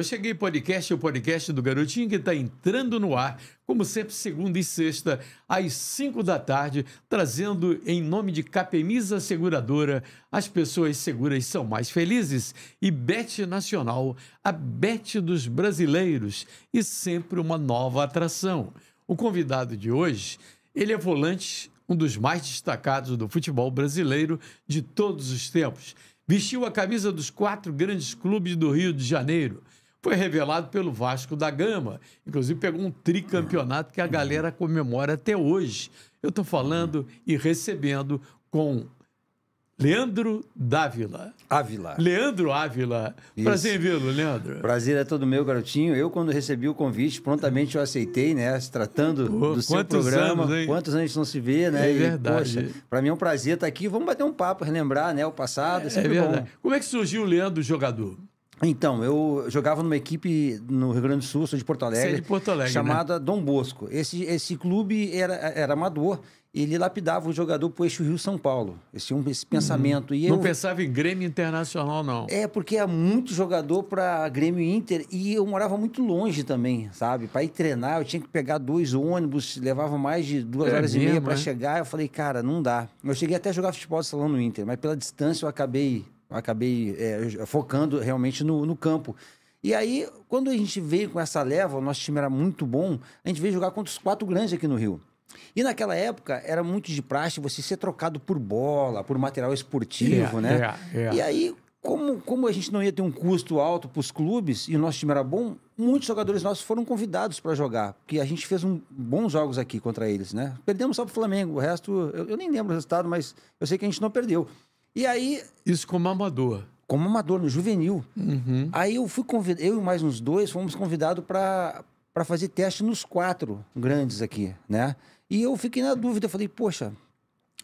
eu cheguei podcast, o podcast do Garotinho que está entrando no ar, como sempre, segunda e sexta, às 5 da tarde, trazendo em nome de Capemisa Seguradora, as pessoas seguras são mais felizes, e Bet Nacional, a Bet dos brasileiros, e sempre uma nova atração. O convidado de hoje, ele é volante, um dos mais destacados do futebol brasileiro de todos os tempos vestiu a camisa dos quatro grandes clubes do Rio de Janeiro foi revelado pelo Vasco da Gama. Inclusive, pegou um tricampeonato que a galera comemora até hoje. Eu estou falando e recebendo com Leandro Dávila. Ávila. Leandro Ávila. Isso. Prazer em vê-lo, Leandro. Prazer é todo meu, garotinho. Eu, quando recebi o convite, prontamente eu aceitei, né? Se tratando Pô, do seu programa. Anos, quantos anos não se vê, né? É verdade. Para mim é um prazer estar aqui. Vamos bater um papo, relembrar né, o passado. É, é, é verdade. Bom. Como é que surgiu o Leandro, jogador? Então, eu jogava numa equipe no Rio Grande do Sul, sou de Porto Alegre. Você é de Porto Alegre. Né? Chamada né? Dom Bosco. Esse, esse clube era, era amador. Ele lapidava o jogador pro eixo Rio São Paulo. Esse, um, esse uhum. pensamento. Uhum. E eu, não pensava em Grêmio Internacional, não. É, porque é muito jogador para Grêmio Inter e eu morava muito longe também, sabe? Para ir treinar, eu tinha que pegar dois ônibus, levava mais de duas é horas mesmo, e meia para é? chegar. Eu falei, cara, não dá. Eu cheguei até a jogar futebol de salão no Inter, mas pela distância eu acabei acabei é, focando realmente no, no campo. E aí, quando a gente veio com essa leva, o nosso time era muito bom, a gente veio jogar contra os quatro grandes aqui no Rio. E naquela época era muito de praxe você ser trocado por bola, por material esportivo, yeah, é, né? Yeah, é, yeah. É. E aí, como, como a gente não ia ter um custo alto para os clubes e o nosso time era bom, muitos jogadores nossos foram convidados para jogar, porque a gente fez um, bons jogos aqui contra eles, né? Perdemos só para o Flamengo, o resto eu, eu nem lembro o resultado, mas eu sei que a gente não perdeu. E aí. Isso como amador. Como amador, no juvenil. Uhum. Aí eu fui convidado, eu e mais uns dois fomos convidados para fazer teste nos quatro grandes aqui, né? E eu fiquei na dúvida, eu falei, poxa,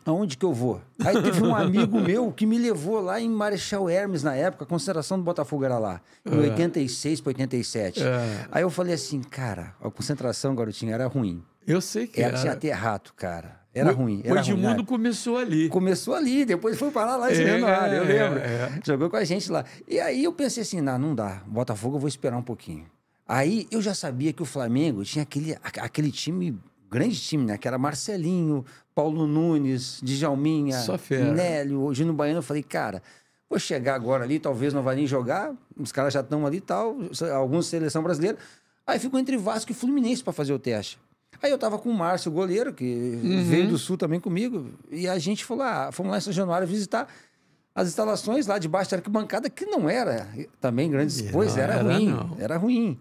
aonde que eu vou? Aí teve um amigo meu que me levou lá em Marechal Hermes na época, a concentração do Botafogo era lá, em é. 86 para 87. É. Aí eu falei assim, cara, a concentração, garotinho, era ruim. Eu sei que era. era. Tinha até rato, cara. Era o, ruim. Era o Edmundo ruim, começou ali. Começou ali, depois foi parar lá em é, área, eu é, lembro. É, Jogou com a gente lá. E aí eu pensei assim, não, não dá. Botafogo eu vou esperar um pouquinho. Aí eu já sabia que o Flamengo tinha aquele, aquele time, grande time, né? Que era Marcelinho, Paulo Nunes, Djalminha, Nélio, Gino Baiano. Eu falei, cara, vou chegar agora ali, talvez não vá nem jogar. Os caras já estão ali e tal, alguns seleção brasileira. Aí ficou entre Vasco e Fluminense para fazer o teste. Aí eu tava com o Márcio, goleiro, que uhum. veio do sul também comigo, e a gente foi lá, ah, fomos lá em São Januário visitar as instalações lá debaixo da arquibancada, que não era também grandes não coisas, era, era ruim. Não. Era ruim.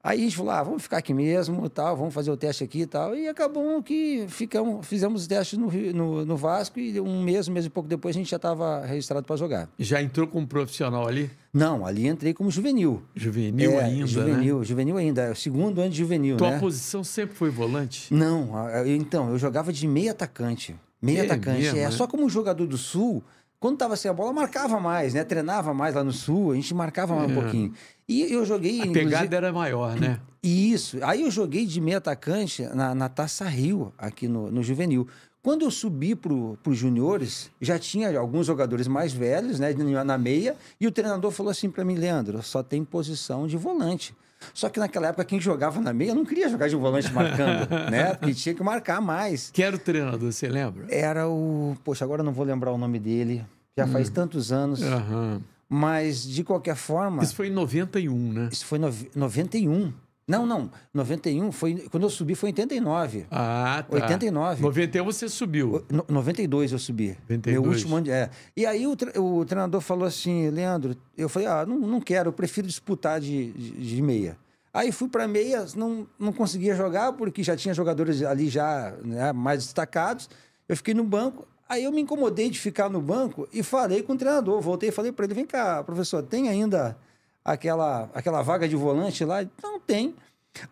Aí a gente falou: ah, vamos ficar aqui mesmo, tal, vamos fazer o teste aqui e tal. E acabou que ficamos, fizemos o teste no, no, no Vasco, e um mês, um mês e pouco depois, a gente já estava registrado para jogar. Já entrou como profissional ali? Não, ali entrei como juvenil. Juvenil é, ainda, né? Juvenil, né? juvenil ainda. É o segundo ano de juvenil, Tua né? posição sempre foi volante? Não, então, eu jogava de meio atacante. Meio é, atacante, mesmo, é. é? Só como jogador do Sul, quando tava sem a bola, marcava mais, né? Treinava mais lá no Sul, a gente marcava mais um é. pouquinho. E eu joguei... A pegada era maior, né? Isso. Aí eu joguei de meio atacante na, na Taça Rio, aqui no, no Juvenil. Quando eu subi para os juniores, já tinha alguns jogadores mais velhos, né, na meia, e o treinador falou assim para mim, Leandro, só tem posição de volante. Só que naquela época quem jogava na meia não queria jogar de volante marcando, né? Porque tinha que marcar mais. Que era o treinador, você lembra? Era o, poxa, agora não vou lembrar o nome dele. Já faz hum. tantos anos. Uhum. Mas de qualquer forma, Isso foi em 91, né? Isso foi no... 91. Não, não. 91 foi. Quando eu subi foi 89. Ah, tá. 89. 91 você subiu. No, 92 eu subi. 92. Meu último ano. É. E aí o, tre o treinador falou assim, Leandro, eu falei, ah, não, não quero, eu prefiro disputar de, de, de meia. Aí fui para meia, não, não conseguia jogar, porque já tinha jogadores ali já né, mais destacados. Eu fiquei no banco. Aí eu me incomodei de ficar no banco e falei com o treinador. Voltei e falei para ele: vem cá, professor, tem ainda aquela, aquela vaga de volante lá? Não tem.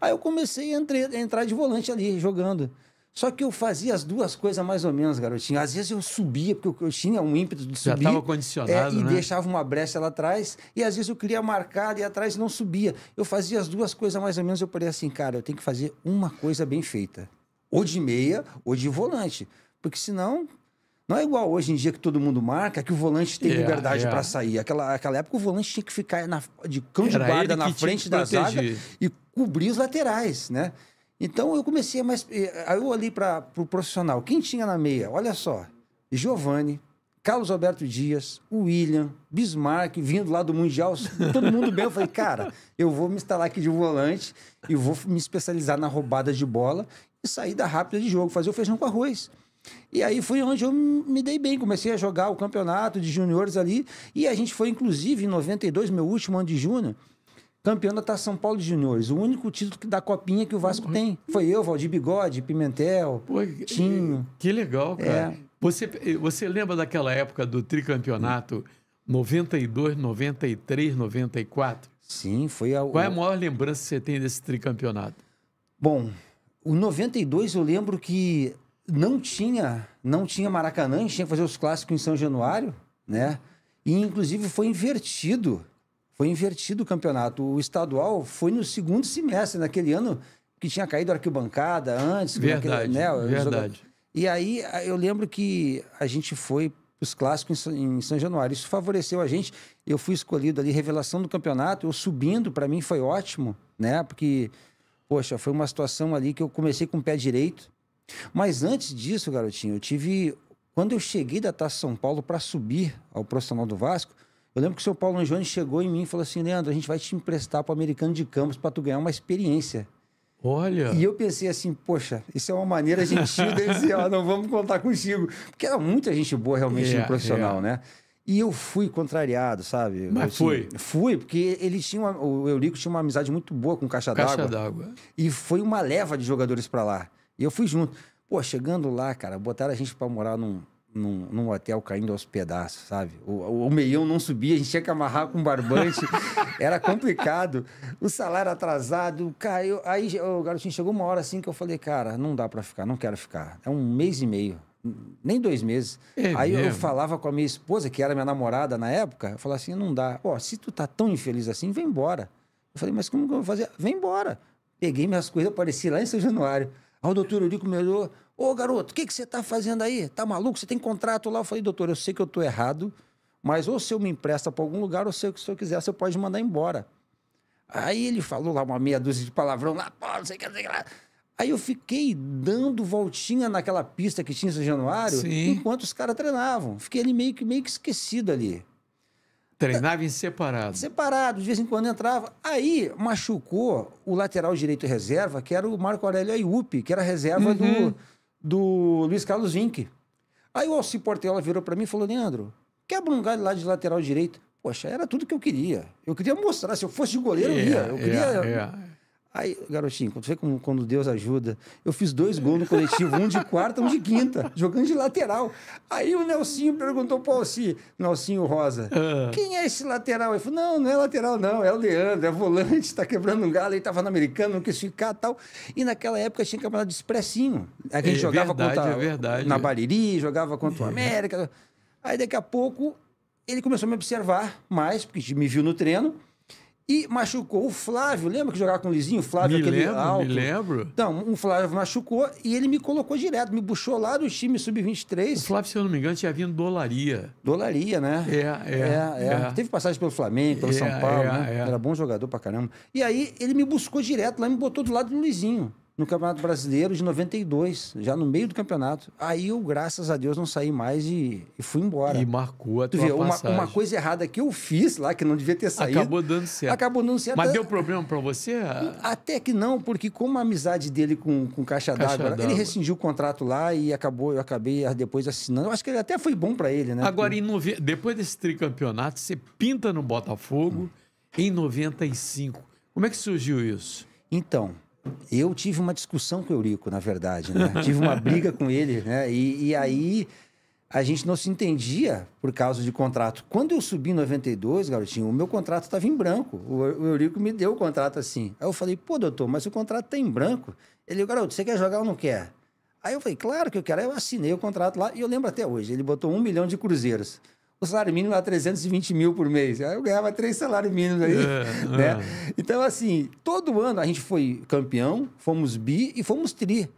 Aí eu comecei a, entre, entrar de volante ali, jogando. Só que eu fazia as duas coisas mais ou menos, garotinho. Às vezes eu subia, porque eu tinha um ímpeto de subir. Já estava condicionado, é, E né? deixava uma brecha lá atrás. E às vezes eu queria marcar e atrás não subia. Eu fazia as duas coisas mais ou menos. Eu falei assim, cara, eu tenho que fazer uma coisa bem feita. Ou de meia, ou de volante. Porque senão, não é igual hoje em dia que todo mundo marca que o volante tem yeah, é, liberdade yeah. É. para sair. Aquela, aquela época o volante tinha que ficar na, de cão de guarda na frente da zaga e cobrir os laterais, né? Então eu comecei a mais. Eh, aí eu olhei para o pro profissional. Quem tinha na meia? Olha só. Giovanni, Carlos Alberto Dias, William, Bismarck, vindo lá do Mundial, todo mundo bem. Eu falei, cara, eu vou me instalar aqui de volante e vou me especializar na roubada de bola e saída rápida de jogo, fazer o feijão com arroz. E aí foi onde eu me dei bem, comecei a jogar o campeonato de juniores ali. E a gente foi, inclusive, em 92, meu último ano de júnior, campeão da Taça São Paulo de Juniores. O único título da Copinha que o Vasco uhum. tem. Foi eu, Valdir Bigode, Pimentel, Pô, Tinho. Que legal, cara. É. Você, você lembra daquela época do tricampeonato 92, 93, 94? Sim, foi a... Qual é a maior lembrança que você tem desse tricampeonato? Bom, o 92 eu lembro que não tinha, não tinha Maracanã, a gente tinha que fazer os clássicos em São Januário, né? E inclusive foi invertido. Foi invertido o campeonato. O estadual foi no segundo semestre, naquele ano que tinha caído a arquibancada antes. Verdade, naquele, né, verdade. E aí eu lembro que a gente foi os clássicos em São Januário. Isso favoreceu a gente. Eu fui escolhido ali, revelação do campeonato. Eu subindo, para mim foi ótimo, né? Porque, poxa, foi uma situação ali que eu comecei com o pé direito mas antes disso, garotinho, eu tive. Quando eu cheguei da Taça São Paulo para subir ao profissional do Vasco, eu lembro que o seu Paulo Jones chegou em mim e falou assim: Leandro, a gente vai te emprestar para o americano de Campos para tu ganhar uma experiência. Olha. E eu pensei assim, poxa, isso é uma maneira gentil de dizer, ó, não vamos contar contigo. Porque era muita gente boa realmente yeah, no é, profissional, yeah. É. né? E eu fui contrariado, sabe? Mas eu, assim, foi. Assim, fui, porque ele tinha uma, o Eurico tinha uma amizade muito boa com o Caixa, Caixa d'Água. Caixa d'Água. E foi uma leva de jogadores para lá. E eu fui junto. Pô, chegando lá, cara, botaram a gente para morar num, num, num, hotel caindo aos pedaços, sabe? O, o, meião não subia, a gente tinha que amarrar com barbante, era complicado. O salário atrasado, caiu. Aí o garotinho chegou uma hora assim que eu falei, cara, não dá para ficar, não quero ficar. É um mês e meio, nem dois meses. É aí mesmo? eu falava com a minha esposa, que era minha namorada na época, eu falava assim: não dá. Ó, se tu tá tão infeliz assim, vem embora. Eu falei, mas como que eu vou fazer? Vem embora. Peguei minhas coisas, apareci lá em São Januário. Aí o doutor Eurico me olhou, ô garoto, o que, que você está fazendo aí? Tá maluco? Você tem contrato lá? Eu falei, doutor, eu sei que eu estou errado, mas ou se eu me empresta para algum lugar, ou se, se eu quiser, você pode mandar embora. Aí ele falou lá uma meia dúzia de palavrão lá, pô, não sei o que, não sei o que lá. Aí eu fiquei dando voltinha naquela pista que tinha em São Januário, Sim. enquanto os caras treinavam. Fiquei ali meio que, meio que esquecido ali. Treinava em separado. Separado, de vez em quando entrava. Aí machucou o lateral direito reserva, que era o Marco Aurélio Ayupi, que era reserva uhum. do, do Luiz Carlos Vinck. Aí o Alci Portela virou para mim e falou: Leandro, quebra um galho lá de lateral direito. Poxa, era tudo que eu queria. Eu queria mostrar. Se eu fosse de goleiro, eu ia. É, eu queria. Yeah, é, yeah. É. Aí, garotinho, quando, como, quando Deus ajuda, eu fiz dois gols no coletivo, um de quarta, um de quinta, jogando de lateral. Aí o Nelsinho perguntou para o Alci, Nelsinho Rosa, uh. quem é esse lateral? Ele falou, não, não é lateral não, é o Leandro, é volante, está quebrando um galo, ele estava no americano, não quis ficar tal. E naquela época tinha campeonato de expressinho. É a gente é, jogava verdade, contra é verdade. na Bariri, jogava contra o é. América. Aí daqui a pouco ele começou a me observar mais, porque me viu no treino, e machucou o Flávio, lembra que jogava com o Lizinho? O Flávio, me aquele lembro, alto. Me lembro. Então, um Flávio machucou e ele me colocou direto, me puxou lá do time sub-23. O Flávio, se eu não me engano, tinha vindo dolaria. Dolaria, né? É, é. é, é. é. Teve passagem pelo Flamengo, pelo é, São Paulo, é, né? É. Era bom jogador pra caramba. E aí ele me buscou direto lá, me botou do lado do Lizinho no Campeonato Brasileiro de 92, já no meio do campeonato. Aí eu, graças a Deus, não saí mais e, e fui embora. E marcou a tu tua vê, uma, uma, coisa errada que eu fiz lá, que não devia ter saído. Acabou dando certo. Acabou dando certo. Mas deu problema para você? Até que não, porque como a amizade dele com, com Caixa, Caixa d'Água, ele rescindiu o contrato lá e acabou, eu acabei ah, depois assinando. Eu acho que ele até foi bom para ele, né? Agora, porque... nove... depois desse tricampeonato, você pinta no Botafogo hum. em 95. Como é que surgiu isso? Então, eu tive uma discussão com o Eurico, na verdade, né? Tive uma briga com ele, né? E, e, aí a gente não se entendia por causa de contrato. Quando eu subi em 92, garotinho, o meu contrato estava em branco. O, o Eurico me deu o contrato assim. Aí eu falei, pô, doutor, mas o contrato está em branco. Ele, garoto, você quer jogar ou não quer? Aí eu falei, claro que eu quero. Aí eu assinei o contrato lá e eu lembro até hoje. Ele botou um milhão de cruzeiros o salário mínimo era 320 mil por mês. Aí eu ganhava três salários mínimos aí. É, né? É. Então, assim, todo ano a gente foi campeão, fomos bi e fomos tri.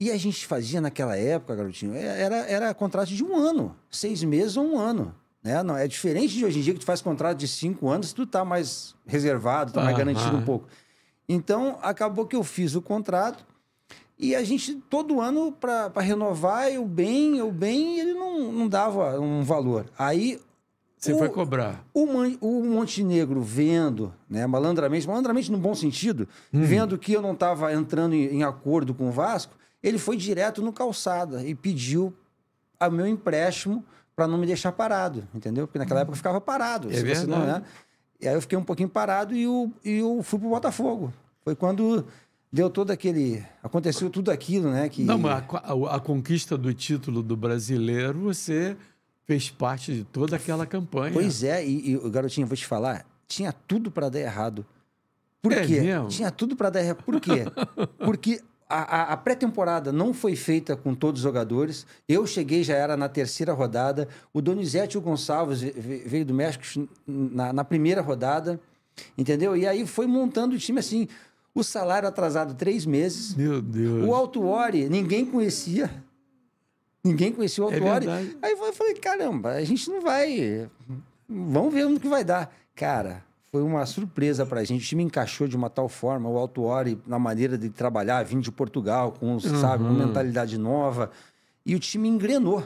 E a gente fazia naquela época, garotinho, é, era, era contrato de um ano, seis meses ou um ano. Né? Não, é diferente de hoje em dia que tu faz contrato de cinco anos, tu tá mais reservado, tá ah, mais garantido ah. um pouco. Então, acabou que eu fiz o contrato, e a gente, todo ano, para renovar, eu bem, eu bem, ele não, não dava um valor. Aí. Você o, foi cobrar. O, o Montenegro vendo, né, malandramente, malandramente no bom sentido, hum. vendo que eu não estava entrando em, em, acordo com o Vasco, ele foi direto no calçada e pediu o meu empréstimo para não me deixar parado, entendeu? Porque naquela hum. época eu ficava parado. É verdade. Não, né? E aí eu fiquei um pouquinho parado e eu, e eu fui pro Botafogo. Foi quando deu todo aquele. Aconteceu tudo aquilo, né? Que... Não, mas a, a, a, conquista do título do brasileiro, você fez parte de toda aquela campanha. Pois é, e, e garotinho, vou te falar, tinha tudo para dar errado. Por é quê? Mesmo? Tinha tudo para dar errado. Por quê? Porque a, a pré-temporada não foi feita com todos os jogadores. Eu cheguei, já era na terceira rodada. O Donizete e o Gonçalves veio do México na, na primeira rodada. Entendeu? E aí foi montando o time assim o salário atrasado três meses. Meu Deus. O Altuori, ninguém conhecia. Ninguém conhecia o Altuori. É Aí eu falei, caramba, a gente não vai. Vamos ver no que vai dar. Cara, foi uma surpresa para a gente. O time encaixou de uma tal forma, o ore na maneira de trabalhar, vindo de Portugal, com, uhum. sabe, com mentalidade nova. E o time engrenou.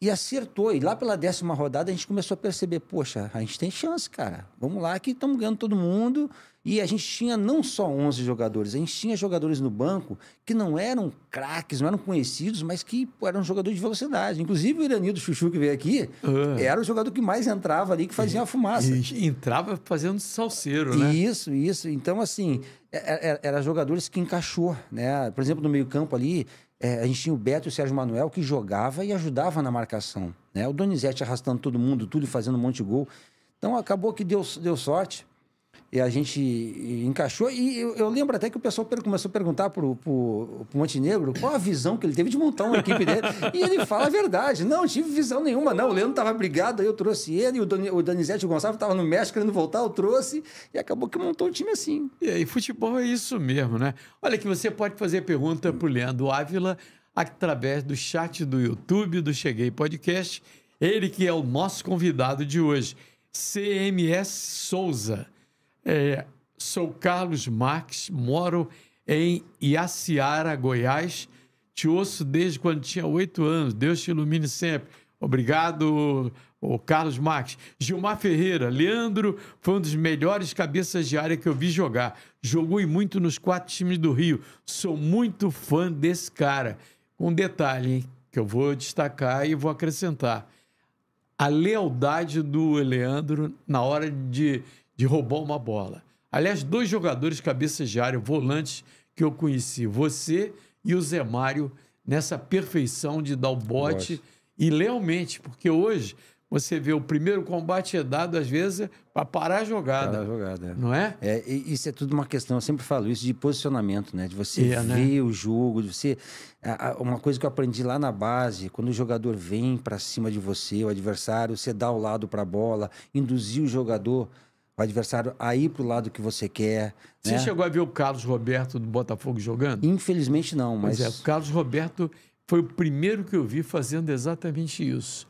E acertou. E lá pela décima rodada a gente começou a perceber, poxa, a gente tem chance, cara. Vamos lá que estamos ganhando todo mundo. E a gente tinha não só 11 jogadores, a gente tinha jogadores no banco que não eram craques, não eram conhecidos, mas que eram jogadores de velocidade. Inclusive o Iranildo Chuchu que veio aqui, é. era o jogador que mais entrava ali, que fazia a fumaça. E entrava fazendo salseiro, né? Isso, isso. Então, assim, eram é, é, era jogadores que encaixou, né? Por exemplo, no meio campo ali, é, a gente tinha o Beto e o Sérgio Manuel que jogava e ajudava na marcação. Né? O Donizete arrastando todo mundo, tudo, fazendo um monte de gol. Então acabou que deu, deu sorte. E a gente encaixou. E eu, eu lembro até que o pessoal começou a perguntar para o Montenegro qual a visão que ele teve de montar uma equipe dele. E ele fala a verdade. Não, não tive visão nenhuma, não. O Leandro estava brigado, aí eu trouxe ele. O, Doni, o Donizete Gonçalves estava no México querendo voltar, eu trouxe. E acabou que montou o time assim. E aí, futebol é isso mesmo, né? Olha que você pode fazer pergunta para o Leandro Ávila através do chat do YouTube do Cheguei Podcast. Ele que é o nosso convidado de hoje, CMS Souza. É, sou Carlos Marques, moro em Iaciara, Goiás. Te ouço desde quando tinha oito anos. Deus te ilumine sempre. Obrigado, o Carlos Marques. Gilmar Ferreira, Leandro foi um dos melhores cabeças de área que eu vi jogar. Jogou e muito nos quatro times do Rio. Sou muito fã desse cara. um detalhe, hein, que eu vou destacar e vou acrescentar. A lealdade do Leandro na hora de de roubar uma bola. Aliás, dois jogadores cabeças de área, volantes que eu conheci, você e o Zé Mário, nessa perfeição de dar o bote. E realmente, porque hoje você vê o primeiro combate é dado, às vezes, é para parar a jogada. Parar a jogada. É. Não é? é? Isso é tudo uma questão, eu sempre falo isso, de posicionamento, né? De você é, né? ver né? o jogo, de você. Uma coisa que eu aprendi lá na base, quando o jogador vem para cima de você, o adversário, você dá o lado para a bola, induzir o jogador o adversário a ir pro lado que você quer. Você né? chegou a ver o Carlos Roberto do Botafogo jogando? Infelizmente não, mas. Pois é, o Carlos Roberto foi o primeiro que eu vi fazendo exatamente isso.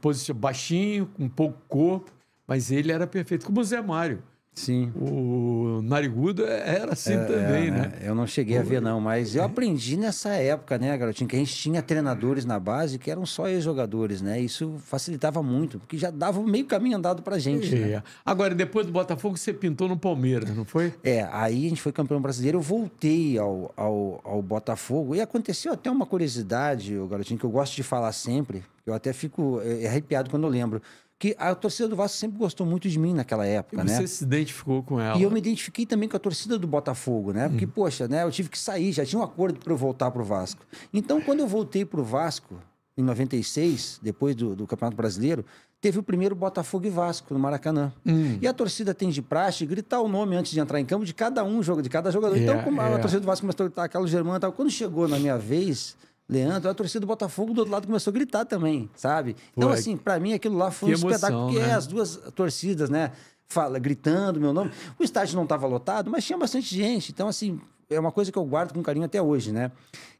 Posição baixinho, com pouco corpo, mas ele era perfeito, como o Zé Mário. Sim. O Narigudo é, era assim é, também, é, né? É. Eu não cheguei a ver, não, mas eu é. aprendi nessa época, né, garotinho, que a gente tinha treinadores na base que eram só ex-jogadores, né? Isso facilitava muito, porque já dava meio caminho andado pra gente. Né? É. Né? Agora, depois do Botafogo, você pintou no Palmeiras, não foi? É, aí a gente foi campeão brasileiro, eu voltei ao, ao, ao Botafogo e aconteceu até uma curiosidade, garotinho, que eu gosto de falar sempre, eu até fico arrepiado quando eu lembro que a torcida do Vasco sempre gostou muito de mim naquela época, e né? Você se identificou com ela. E eu me identifiquei também com a torcida do Botafogo, né? Porque, hum. poxa, né? Eu tive que sair, já tinha um acordo para eu voltar pro Vasco. Então, quando eu voltei pro Vasco, em 96, depois do, do Campeonato Brasileiro, teve o primeiro Botafogo e Vasco no Maracanã. Hum. E a torcida tem de praxe gritar o nome antes de entrar em campo de cada um jogo, de cada jogador. Yeah, então, é, como yeah. a é. torcida do Vasco começou a gritar aquela Germano e tal, quando chegou na minha vez, Leandro, a torcida do Botafogo do outro lado começou a gritar também, sabe? Então, assim, para mim aquilo lá foi um espetáculo, porque né? é as duas torcidas, né? Fala, gritando meu nome. O estádio não estava lotado, mas tinha bastante gente. Então, assim, é uma coisa que eu guardo com carinho até hoje, né?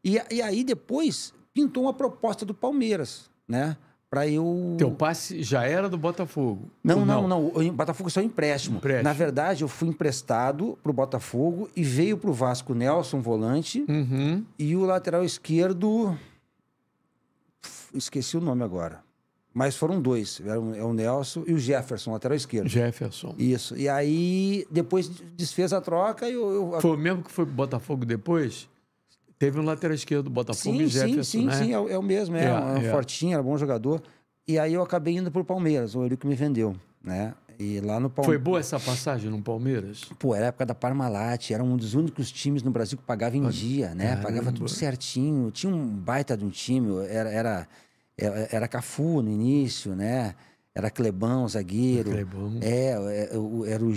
E, e aí depois pintou uma proposta do Palmeiras, né? para eu. Teu passe já era do Botafogo? Não, não, não. O Botafogo é só empréstimo. empréstimo. Na verdade, eu fui emprestado para o Botafogo e veio para o Vasco Nelson, volante, uhum. e o lateral esquerdo. Esqueci o nome agora. Mas foram dois. Era o é Nelson e o Jefferson, lateral esquerdo. Jefferson. Isso. E aí, depois desfez a troca e eu. eu... Foi o mesmo que foi pro Botafogo depois? Teve um lateral esquerdo do Botafogo sim, e Jefferson, sim, né? Sim, sim, é, é o mesmo, é, yeah, é, um yeah. É é. fortinho, era um bom jogador. E aí eu acabei indo pro Palmeiras, o Eurico me vendeu, né? E lá no Palmeiras... Foi boa essa passagem no Palmeiras? Pô, era a época da Parmalat, era um dos únicos times no Brasil que pagava em dia, né? Caramba. Pagava tudo certinho, tinha um baita de um time, era, era, era, era Cafu no início, né? Era Clebão, zagueiro. Clebão. É, é era o,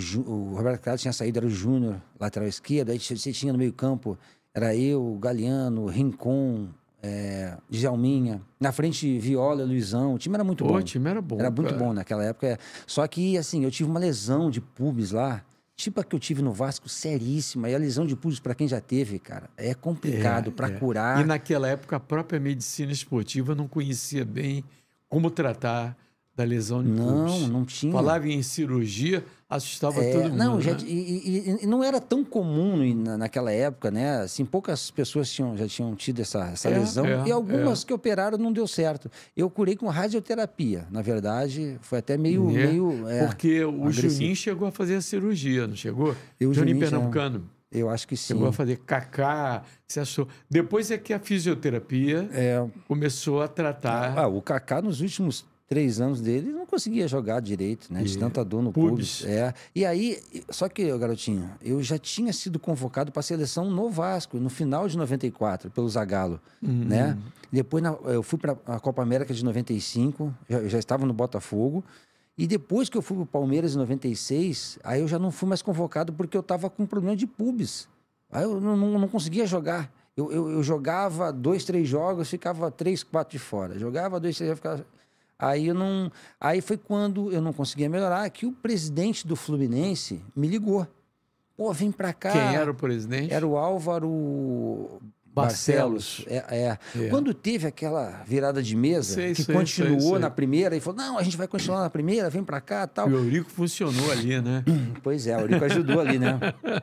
o Roberto Carlos tinha saído, era o Júnior, lateral esquerdo. Aí você tinha no meio campo era eu, Galeano, Rincon, é, Djalminha. Na frente, Viola, Luizão. O time era muito Pô, bom. O time era bom. Era cara. muito bom naquela época. Só que, assim, eu tive uma lesão de pubis lá. Tipo a que eu tive no Vasco, seríssima. E a lesão de pulso, para quem já teve, cara, é complicado é, para é. curar. E naquela época, a própria medicina esportiva não conhecia bem como tratar da lesão de pulso. Não, não tinha. Falava em cirurgia, Assustava é, todo mundo. Não, já, né? e, e, e, não era tão comum naquela época, né? Assim, poucas pessoas tinham, já tinham tido essa, essa é, lesão. É, e algumas é. que operaram não deu certo. Eu curei com radioterapia. Na verdade, foi até meio. É, meio é, Porque o agressivo. Juninho chegou a fazer a cirurgia, não chegou? Eu, Juninho, Juninho Pernambucano. Eu acho que sim. Chegou a fazer cacá, se achou. Depois é que a fisioterapia começou a tratar. Ah, o cacá nos últimos três anos dele, não conseguia jogar direito, né? De tanta dor no pubis. pubis. É. E aí, só que, garotinho, eu já tinha sido convocado para a seleção no Vasco, no final de 94, pelo Zagallo, uhum. né? Depois na, eu fui para a Copa América de 95, eu já estava no Botafogo. E depois que eu fui para o Palmeiras em 96, aí eu já não fui mais convocado porque eu estava com problema de pubis. Aí eu não, não, não conseguia jogar. Eu, eu, eu, jogava dois, três jogos, ficava três, quatro de fora. Jogava dois, três ficava... Aí eu não. Aí foi quando eu não conseguia melhorar que o presidente do Fluminense me ligou. Pô, vem pra cá. Quem era o presidente? Era o Álvaro Barcelos. Barcelos. É, é. é, Quando teve aquela virada de mesa, sei, que sei, continuou sei, na primeira, e falou: não, a gente vai continuar na primeira, vem pra cá tal. E o Eurico funcionou ali, né? Pois é, o Eurico ajudou ali, né?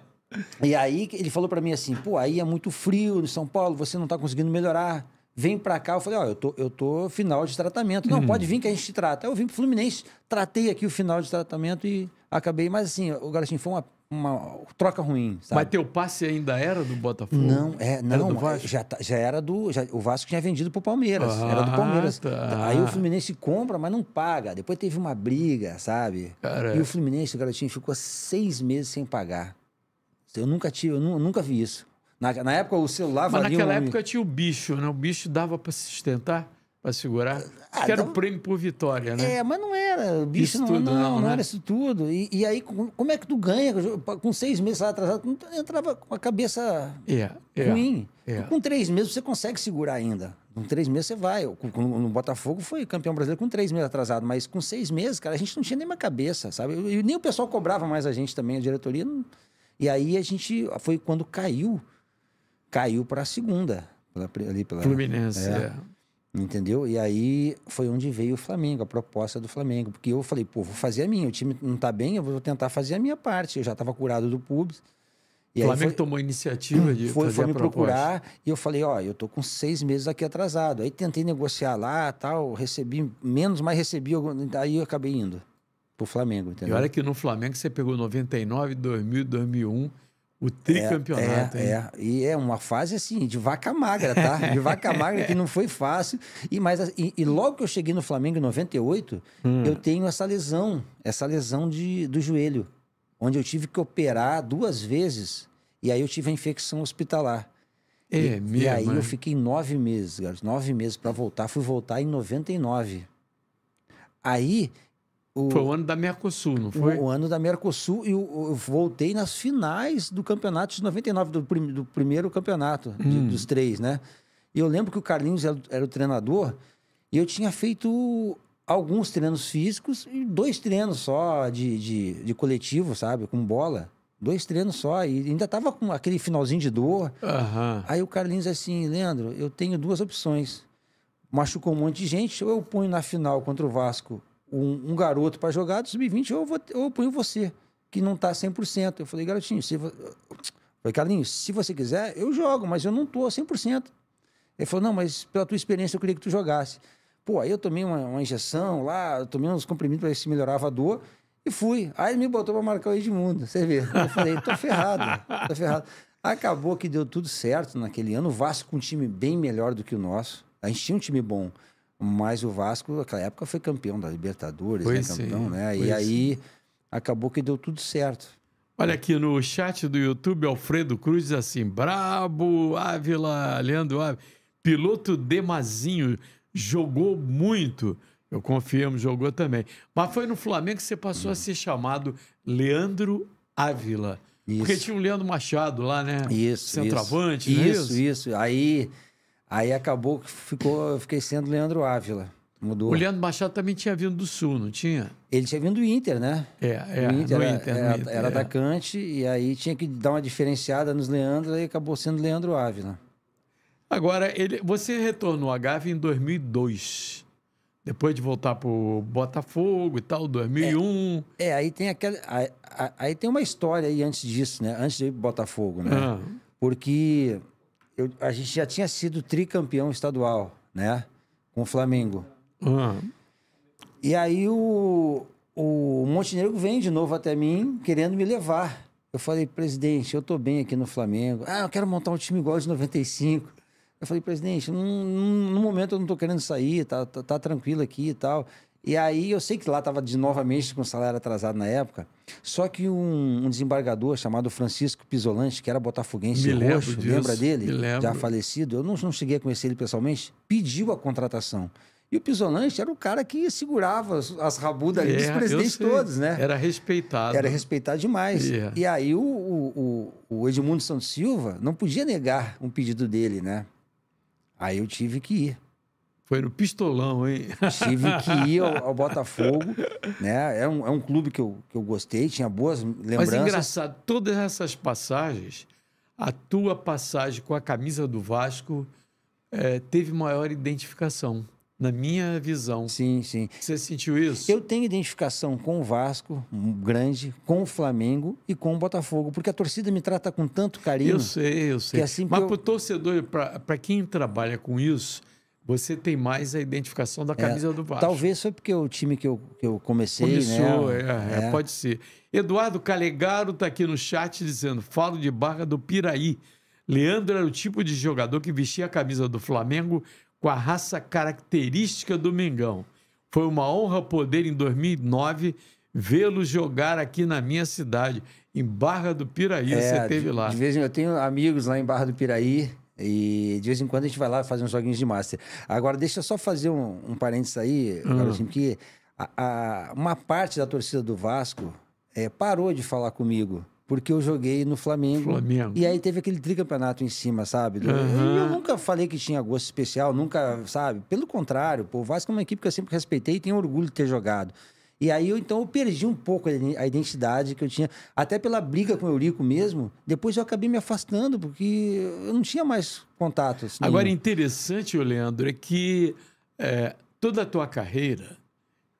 E aí ele falou para mim assim: pô, aí é muito frio no São Paulo, você não tá conseguindo melhorar vem para cá, eu falei, ó, oh, eu, tô, eu tô final de tratamento. Não, uhum. pode vir que a gente te trata. Eu vim pro Fluminense, tratei aqui o final de tratamento e acabei. Mas assim, o Garotinho assim, foi uma, uma troca ruim, sabe? Mas teu passe ainda era do Botafogo? Não, é, não, já, tá, já era do... Já, o Vasco tinha vendido pro Palmeiras, ah, era do ah, Palmeiras. Tá. Aí o Fluminense compra, mas não paga. Depois teve uma briga, sabe? Caraca. E o é. Fluminense, o Garotinho, ficou seis meses sem pagar. Eu nunca tive, eu nunca vi isso. Na, na época o celular Mas valia. Naquela um... época tinha o bicho, né? O bicho dava para se sustentar, para segurar. Ah, que era dava... o prêmio por vitória, né? É, mas não era. O bicho isso não, tudo, não, não, né? não, era isso tudo. E, e, aí, como é que tu ganha? Com seis meses lá atrasado, entrava com a cabeça yeah, é, é, ruim. Yeah. É. Com três meses você consegue segurar ainda. Com três meses você vai. No Botafogo foi campeão brasileiro com três meses atrasado, mas com seis meses, cara, a gente não tinha nenhuma cabeça, sabe? E nem o pessoal cobrava mais a gente também, a diretoria. Não... E aí a gente foi quando caiu caiu para a segunda. Pela, ali pela, Fluminense, é, é. Entendeu? E aí foi onde veio o Flamengo, a proposta do Flamengo. Porque eu falei, pô, vou fazer a minha. O time não tá bem, eu vou tentar fazer a minha parte. Eu já estava curado do pubs. E o Flamengo foi, tomou a iniciativa de foi, fazer foi me procurar e eu falei, ó, eu tô com seis meses aqui atrasado. Aí tentei negociar lá, tal, recebi menos, mas recebi, aí eu acabei indo pro Flamengo, entendeu? E olha que no Flamengo você pegou 99, 2000, 2001 o tricampeonato. É, é, é, e é uma fase assim, de vaca magra, tá? De vaca magra que não foi fácil. E, mas, e, e logo que eu cheguei no Flamengo em 98, hum. eu tenho essa lesão, essa lesão de, do joelho, onde eu tive que operar duas vezes. E aí eu tive a infecção hospitalar. É, e, e aí mãe. eu fiquei nove meses, garoto, nove meses para voltar. Fui voltar em 99. Aí o, foi o ano da Mercosul, não foi? O, ano da Mercosul e eu, voltei nas finais do campeonato de 99, do, prim, do primeiro campeonato de, hum. dos três, né? E eu lembro que o Carlinhos era, era, o treinador e eu tinha feito alguns treinos físicos e dois treinos só de, de, de coletivo, sabe? Com bola. Dois treinos só e ainda tava com aquele finalzinho de dor. Uhum. Aí o Carlinhos assim, Leandro, eu tenho duas opções. Machucou um monte de gente, ou eu ponho na final contra o Vasco um, um garoto para jogar do sub-20, eu, vou, eu ponho você, que não tá 100%. Eu falei, garotinho, se vo... falei, Carlinhos, se você quiser, eu jogo, mas eu não tô 100%. Ele falou, não, mas pela tua experiência eu queria que tu jogasse. Pô, aí eu tomei uma, uma injeção lá, eu tomei uns comprimidos para ver se melhorava a dor e fui. Aí ele me botou para marcar o Edmundo, você vê. Eu falei, tô ferrado, tô ferrado. Acabou que deu tudo certo naquele ano. O Vasco com um time bem melhor do que o nosso. A gente tinha um time bom. Mas o Vasco, naquela época, foi campeão da Libertadores, pois né? campeão, né? E aí acabou que deu tudo certo. Olha aqui no chat do YouTube, Alfredo Cruz diz assim: Brabo, Ávila, Leandro Ávila, piloto Demazinho, jogou muito. Eu confiamos, jogou também. Mas foi no Flamengo que você passou a ser chamado Leandro Ávila. Isso. Porque tinha um Leandro Machado lá, né? Isso. Centroavante, é isso. Né? Isso, isso. Aí Aí acabou que ficou, eu fiquei sendo Leandro Ávila. Mudou. O Leandro Machado também tinha vindo do Sul, não tinha? Ele tinha vindo do Inter, né? É, é. Inter, era, Inter, era, Inter, era é. atacante e aí tinha que dar uma diferenciada nos Leandro e acabou sendo Leandro Ávila. Agora, ele, você retornou ao Gávea em 2002, depois de voltar para o Botafogo e tal, 2001. É, é aí tem aquela, aí, aí, tem uma história aí antes disso, né? Antes de ir pro Botafogo, né? Ah. Porque eu, a gente já tinha sido tricampeão estadual, né? Com o Flamengo. Uhum. E aí o, o Montenegro vem de novo até mim, querendo me levar. Eu falei, presidente, eu tô bem aqui no Flamengo. Ah, eu quero montar um time igual de 95. Eu falei, presidente, no, momento eu não tô querendo sair, tá, tá, tá tranquilo aqui e tal. E aí eu sei que lá estava de novamente com salário atrasado na época. Só que um, um desembargador chamado Francisco Pisolante, que era botafoguense me roxo, disso, lembra dele? Já falecido. Eu não, não cheguei a conhecer ele pessoalmente, pediu a contratação. E o Pisolante era o cara que segurava as rabudas ali é, dos presidentes todos, né? Era respeitado. Era respeitado demais. É. E aí o, o, o Edmundo Santos Silva não podia negar um pedido dele, né? Aí eu tive que ir. Foi no pistolão, hein? Tive que ir ao, ao Botafogo, né? É um, é um clube que eu, que eu gostei, tinha boas lembranças. Mas engraçado, todas essas passagens, a tua passagem com a camisa do Vasco é, teve maior identificação, na minha visão. Sim, sim. Você sentiu isso? Eu tenho identificação com o Vasco, grande, com o Flamengo e com o Botafogo, porque a torcida me trata com tanto carinho. Eu sei, eu sei. Que é assim Mas para o eu... torcedor, para quem trabalha com isso você tem mais a identificação da é, camisa é, do Vasco. Talvez foi porque é o time que eu, que eu comecei, né? Começou, né? É, é. pode ser. Eduardo Calegaro está aqui no chat dizendo, falo de Barra do Piraí. Leandro era o tipo de jogador que vestia a camisa do Flamengo com a raça característica do Mengão. Foi uma honra poder, em 2009, vê-lo jogar aqui na minha cidade. Em Barra do Piraí, é, você teve lá. De vez em eu tenho amigos lá em Barra do Piraí. E de vez em quando a gente vai lá fazer uns joguinhos de Master. Agora, deixa eu só fazer um, um parênteses aí, hum. que a, a, uma parte da torcida do Vasco é, parou de falar comigo. Porque eu joguei no Flamengo, Flamengo. E aí teve aquele tricampeonato em cima, sabe? uhum. Eu nunca falei que tinha gosto especial, nunca, sabe? Pelo contrário, pô, o Vasco é uma equipe que eu sempre respeitei e tenho orgulho de ter jogado. E aí eu então eu perdi um pouco a identidade que eu tinha, até pela briga com o Eurico mesmo. Depois eu acabei me afastando porque eu não tinha mais contatos. Nenhum. Agora interessante, Leandro, é que é, toda a tua carreira,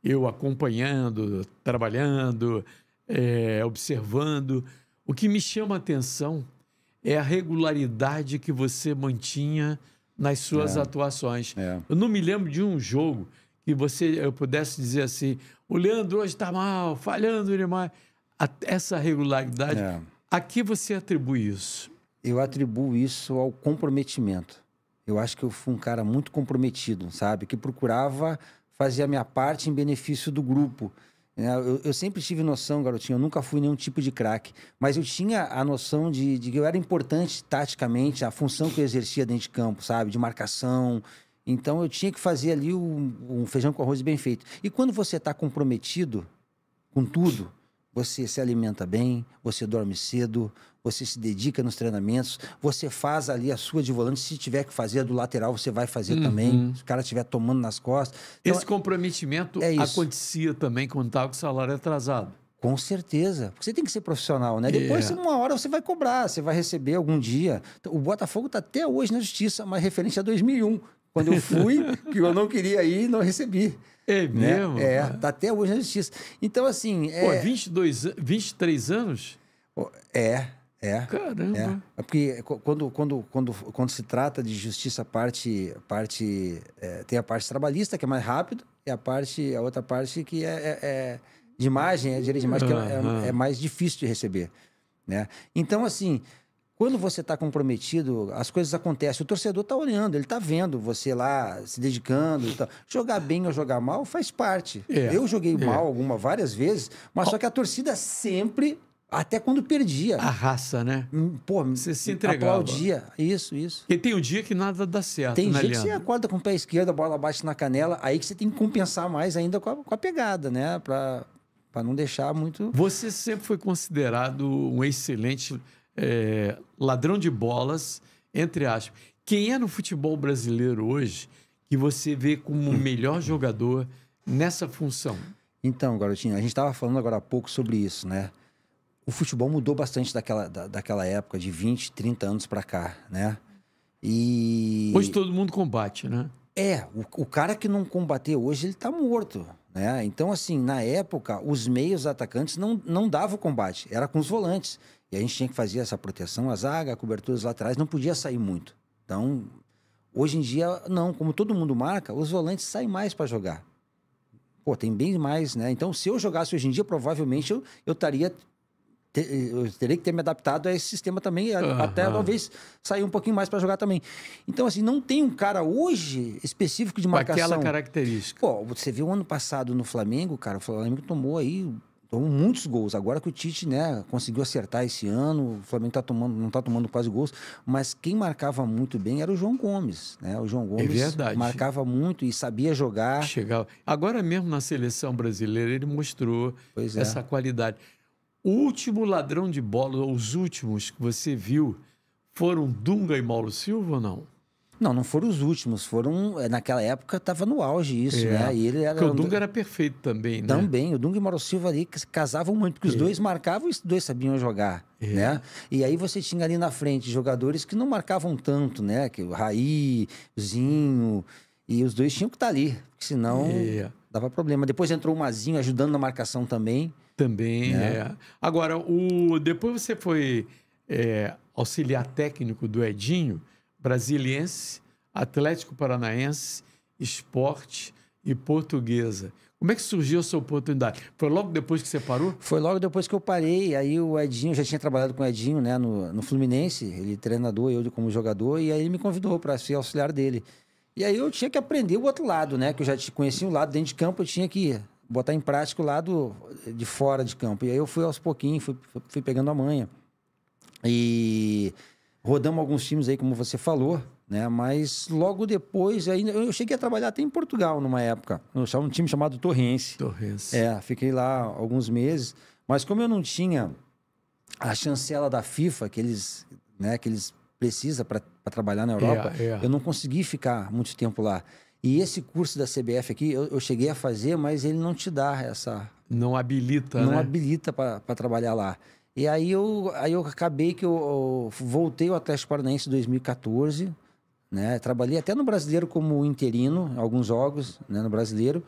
eu acompanhando, trabalhando, é, observando, o que me chama a atenção é a regularidade que você mantinha nas suas é. atuações. É. Eu não me lembro de um jogo que você eu pudesse dizer assim, o Leandro hoje está mal, falhando demais. Essa regularidade, é. a que você atribui isso? Eu atribuo isso ao comprometimento. Eu acho que eu fui um cara muito comprometido, sabe? Que procurava fazer a minha parte em benefício do grupo. É, eu, eu, sempre tive noção, garotinho, eu nunca fui nenhum tipo de craque, mas eu tinha a noção de, de, que eu era importante taticamente, a função que eu exercia dentro de campo, sabe? De marcação, então eu tinha que fazer ali um, um feijão com arroz bem feito. E quando você está comprometido com tudo, você se alimenta bem, você dorme cedo, você se dedica nos treinamentos, você faz ali a sua de volante. Se tiver que fazer do lateral, você vai fazer uhum. também. Se o cara estiver tomando nas costas. Então, Esse comprometimento é acontecia também quando estava com o salário atrasado. Com certeza. Porque você tem que ser profissional, né? É. Depois, uma hora, você vai cobrar, você vai receber algum dia. O Botafogo está até hoje na justiça, mas referente a 2001, quando eu fui, que eu não queria ir, não recebi. É né? mesmo? É, ah. tá até hoje na justiça. Então, assim. É... Pô, 22, 23 anos? É, é. Caramba. É. é porque quando, quando, quando, quando se trata de justiça, parte. parte é, tem a parte trabalhista, que é mais rápido, e a parte, a outra parte que é, é, é de imagem, é direito de imagem, que é, é mais difícil de receber. Né? Então, assim. Quando você está comprometido, as coisas acontecem. O torcedor está olhando, ele está vendo você lá se dedicando. Jogar bem ou jogar mal faz parte. É, eu joguei é. mal alguma várias vezes, mas só que a torcida sempre, até quando perdia. A raça, né? Hum, pô, você se hum, entregava. Aplaudia. Isso, isso. E tem um dia que nada dá certo. Tem né, dia Leandro? que você acorda com o pé esquerdo, a bola bate na canela, aí que você tem que compensar mais ainda com a, com a pegada, né? Para não deixar muito. Você sempre foi considerado um excelente é, ladrão de bolas, entre aspas. Quem é no futebol brasileiro hoje que você vê como o melhor jogador nessa função? Então, garotinho, a gente estava falando agora há pouco sobre isso, né? O futebol mudou bastante daquela, da, daquela época, de 20, 30 anos para cá, né? E... Hoje todo mundo combate, né? É, o, o cara que não combater hoje, ele tá morto. Né? Então, assim, na época, os meios atacantes não, não davam combate, era com os volantes. E a gente tinha que fazer essa proteção, a zaga, coberturas laterais, não podia sair muito. Então, hoje em dia, não, como todo mundo marca, os volantes saem mais para jogar. Pô, tem bem mais, né? Então, se eu jogasse hoje em dia, provavelmente eu, eu estaria eu terei que ter me adaptado a esse sistema também, uhum. até talvez sair um pouquinho mais para jogar também. Então, assim, não tem um cara hoje específico de marcação. aquela característica. Pô, você viu ano passado no Flamengo, cara, o Flamengo tomou aí tomou muitos gols. Agora que o Tite, né, conseguiu acertar esse ano, o Flamengo tá tomando, não está tomando quase gols, mas quem marcava muito bem era o João Gomes, né? O João é Gomes é verdade. marcava muito e sabia jogar. Chegava. Agora mesmo na seleção brasileira ele mostrou é. essa qualidade. O último ladrão de bola, os últimos que você viu, foram Dunga e Mauro Silva ou não? Não, não foram os últimos, foram. Eh, naquela época estava no auge isso, é. né? E ele era, Porque o Dunga era perfeito também, né? Também, o Dunga e o Mauro Silva ali casavam muito, porque é. os dois marcavam e os dois sabiam jogar. É. Né? E aí você tinha ali na frente jogadores que não marcavam tanto, né? Que o Raí, o Zinho. E os dois tinham que estar tá ali, porque senão é. dava problema. Depois entrou o Mazinho ajudando na marcação também. Também né? é. Agora, o, depois você foi é, auxiliar técnico do Edinho, brasiliense, Atlético Paranaense, esporte e portuguesa. Como é que surgiu essa oportunidade? Foi logo depois que você parou? Foi logo depois que eu parei. Aí o Edinho, já tinha trabalhado com o Edinho né, no, no Fluminense, ele é treinador, eu como jogador, e aí ele me convidou para ser auxiliar dele. E aí eu tinha que aprender o outro lado, né? Que eu já conhecia o lado dentro de campo, eu tinha que botar em prática o lado de fora de campo. E aí eu fui aos pouquinhos, fui, fui pegando a manha. E rodamos alguns times aí, como você falou, né? Mas logo depois, aí, eu cheguei a trabalhar até em Portugal numa época. Um time chamado Torrense. Torrense. É, fiquei lá alguns meses. Mas como eu não tinha a chancela da FIFA, que eles, né, que eles precisam para trabalhar na é, Europa, yeah, é. yeah. eu não consegui ficar muito tempo lá. E esse curso da CBF aqui, eu, eu, cheguei a fazer, mas ele não te dá essa. Não habilita, não né? habilita para trabalhar lá. E aí eu, aí eu acabei que eu, eu voltei ao Atlético Paranaense em 2014, né? Trabalhei até no Brasileiro como interino, alguns jogos né, no Brasileiro.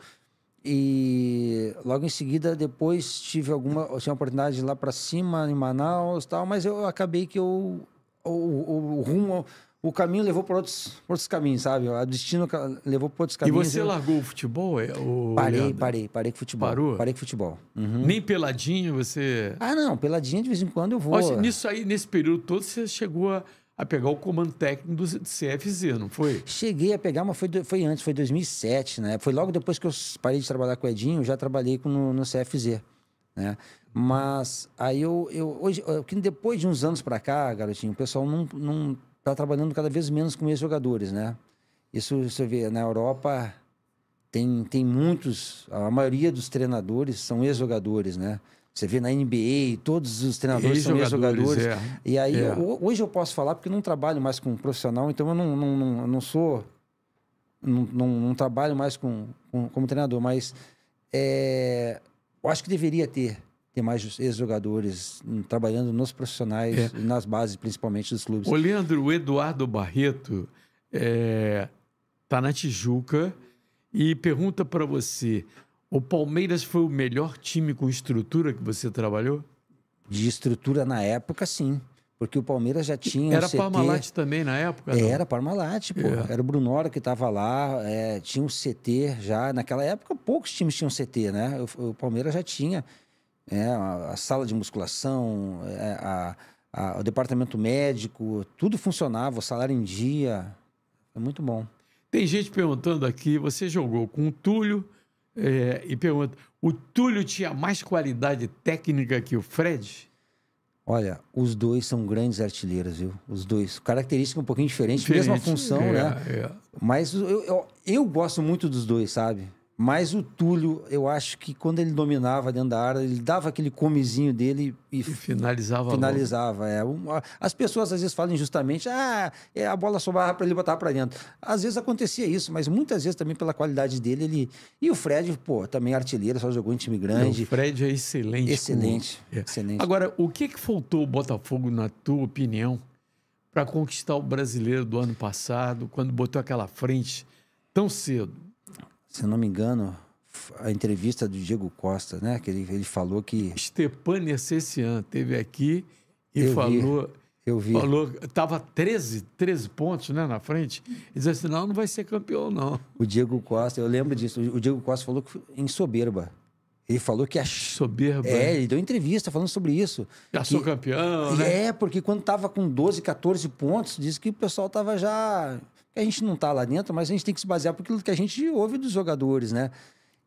E logo em seguida, depois tive alguma tinha assim, oportunidade lá para cima, em Manaus tal, mas eu acabei que eu. O, o, o rumo o caminho levou para outros, outros caminhos, sabe? O destino levou para outros caminhos. E você eu... largou o futebol? É, o... Parei, Leandro? parei, parei com futebol. Parou? Parei com futebol. Uhum. Nem peladinho você. Ah, não, peladinha de vez em quando eu vou. Mas, nisso aí, nesse período todo, você chegou a, a pegar o comando técnico do CFZ, não foi? Cheguei a pegar, mas foi, foi antes, foi 2007, né? Foi logo depois que eu parei de trabalhar com o Edinho, eu já trabalhei com, no, no CFZ, né? Mas aí eu, eu hoje, eu, depois de uns anos para cá, garotinho, o pessoal não, não está trabalhando cada vez menos com ex-jogadores, né? Isso você vê na Europa tem, tem muitos, a maioria dos treinadores são ex-jogadores, né? Você vê na NBA, todos os treinadores são ex-jogadores. É. E aí, é. hoje eu posso falar porque eu não trabalho mais com um profissional, então eu não, não, não, não sou. Não, não, não, trabalho mais com, com como treinador, mas é, eu acho que deveria ter mais ex-jogadores hum, trabalhando nos profissionais, é. nas bases principalmente dos clubes. O Leandro, o Eduardo Barreto está é, tá na Tijuca e pergunta para você: o Palmeiras foi o melhor time com estrutura que você trabalhou? De estrutura na época, sim. Porque o Palmeiras já tinha. Era um Parmalat também na época? Não? Era Parmalat, pô. É. Era o Brunora que estava lá, é, tinha um CT já. Naquela época, poucos times tinham CT, né? O, o Palmeiras já tinha é, a sala de musculação, é, a, a, o departamento médico, tudo funcionava, o salário em dia. é muito bom. Tem gente perguntando aqui, você jogou com o Túlio é, e pergunta, o Túlio tinha mais qualidade técnica que o Fred? Olha, os dois são grandes artilheiros, viu? Os dois. Característica um pouquinho diferente, diferente. mesma função, é, né? É. Mas eu, eu, eu gosto muito dos dois, sabe? Mas o Túlio, eu acho que quando ele dominava dentro da área, ele dava aquele comezinho dele e, e finalizava. Finalizava, é. As pessoas às vezes falam injustamente, ah, é, a bola sobrava para ele botar para dentro. Às vezes acontecia isso, mas muitas vezes também pela qualidade dele ele e o Fred, pô, também artilheiro, só jogou em time grande. o Fred é excelente. Excelente, é. excelente. Agora, o que que faltou o Botafogo na tua opinião para conquistar o brasileiro do ano passado, quando botou aquela frente tão cedo? se eu não me engano, a entrevista do Diego Costa, né? Que ele, ele falou que. Stepan Cessian teve aqui e eu falou. Vi, eu vi. Falou, tava 13, 13 pontos né, na frente. E disse assim: não, não vai ser campeão, não. O Diego Costa, eu lembro disso. O Diego Costa falou que em soberba. Ele falou que a. Soberba. É, ele deu entrevista falando sobre isso. Já que... sou campeão, né? É, porque quando tava com 12, 14 pontos, disse que o pessoal tava já a gente não está lá dentro, mas a gente tem que se basear por aquilo que a gente ouve dos jogadores, né?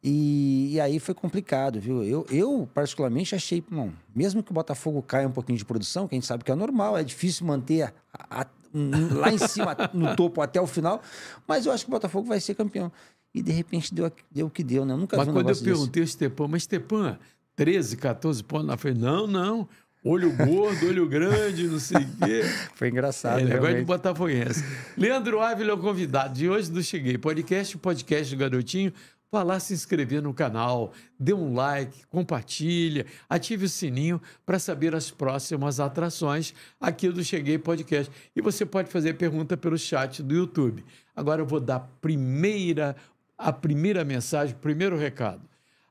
E, e, aí foi complicado, viu? Eu, eu, particularmente, achei, não, mesmo que o Botafogo caia um pouquinho de produção, que a gente sabe que é normal, é difícil manter a, a, um, lá em cima, no topo até o final, mas eu acho que o Botafogo vai ser campeão. E de repente deu, deu o que deu, né? Eu nunca mas vi um quando eu perguntei o ao Stepan, mas Stepan, 13, 14 pontos na frente, não, não. Olho gordo, olho grande, não sei o quê. Foi engraçado, é, Negócio é de botafoguense. Leandro Ávila é o convidado de hoje do Cheguei Podcast, o podcast do Garotinho. Vá lá se inscrever no canal, dê um like, compartilha, ative o sininho para saber as próximas atrações aqui do Cheguei Podcast. E você pode fazer pergunta pelo chat do YouTube. Agora eu vou dar a primeira, a primeira mensagem, o primeiro recado.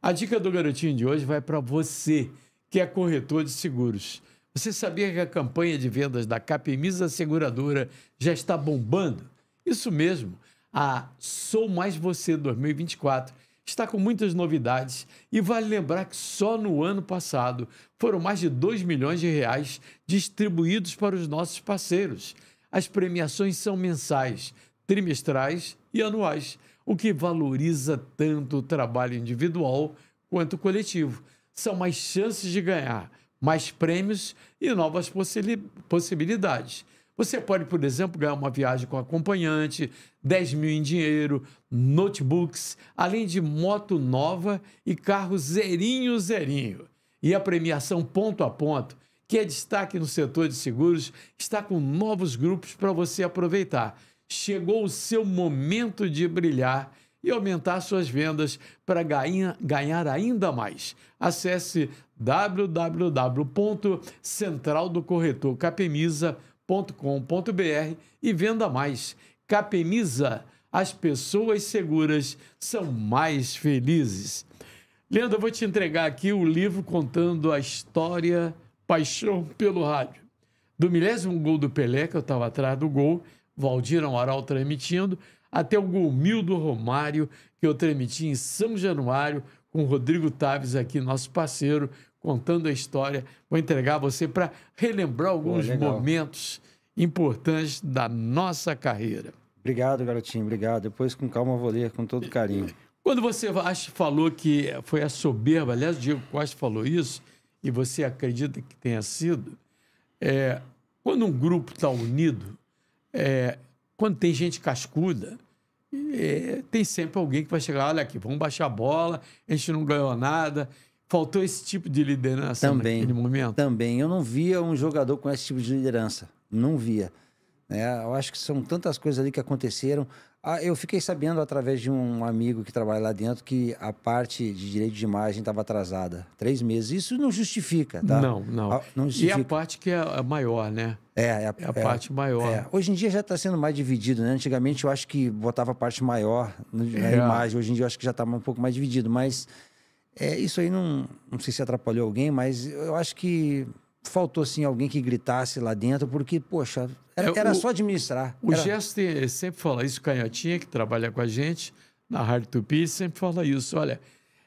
A dica do garotinho de hoje vai para você que é corretor de seguros. Você sabia que a campanha de vendas da Capemisa Seguradora já está bombando? Isso mesmo. A Sou Mais Você 2024 está com muitas novidades e vale lembrar que só no ano passado foram mais de 2 milhões de reais distribuídos para os nossos parceiros. As premiações são mensais, trimestrais e anuais, o que valoriza tanto o trabalho individual quanto coletivo são mais chances de ganhar mais prêmios e novas possibilidades. Você pode, por exemplo, ganhar uma viagem com acompanhante, 10 mil em dinheiro, notebooks, além de moto nova e carro zerinho, zerinho. E a premiação ponto a ponto, que é destaque no setor de seguros, está com novos grupos para você aproveitar. Chegou o seu momento de brilhar e aumentar suas vendas para ganhar ainda mais. Acesse www.centraldocorretorcapemisa.com.br e venda mais. Capemisa, as pessoas seguras são mais felizes. Leandro, eu vou te entregar aqui o livro contando a história Paixão pelo Rádio. Do milésimo gol do Pelé, que eu estava atrás do gol, Valdir Amaral transmitindo, até o Golmildo Romário, que eu transmiti em São Januário com o Rodrigo Taves aqui, nosso parceiro, contando a história. Vou entregar a você para relembrar alguns Pô, momentos importantes da nossa carreira. Obrigado, garotinho, obrigado. Depois, com calma, vou ler, com todo carinho. Quando você acha, falou que foi a soberba, aliás, o Diego Costa falou isso, e você acredita que tenha sido, é, quando um grupo está unido, é, quando tem gente cascuda, é, tem sempre alguém que vai chegar, olha aqui, vamos baixar a bola, a gente não ganhou nada. Faltou esse tipo de liderança também, naquele momento? Também. Eu não via um jogador com esse tipo de liderança. Não via. É, eu acho que são tantas coisas ali que aconteceram. Ah, eu fiquei sabendo através de um amigo que trabalha lá dentro que a parte de direito de imagem estava atrasada. Três meses. Isso não justifica, tá? Não, não. Ah, não justifica. E a parte que é a é maior, né? É, é a, é a é, parte maior. É, hoje em dia já está sendo mais dividido, né? Antigamente eu acho que botava a parte maior na é. imagem. Hoje em dia eu acho que já está um pouco mais dividido. Mas é, isso aí não, não sei se atrapalhou alguém, mas eu acho que faltou assim alguém que gritasse lá dentro, porque, poxa, era, é, era o, só administrar. O era... gesto sempre fala isso, Canhotinha, que trabalha com a gente na to Peace, sempre fala isso. Olha,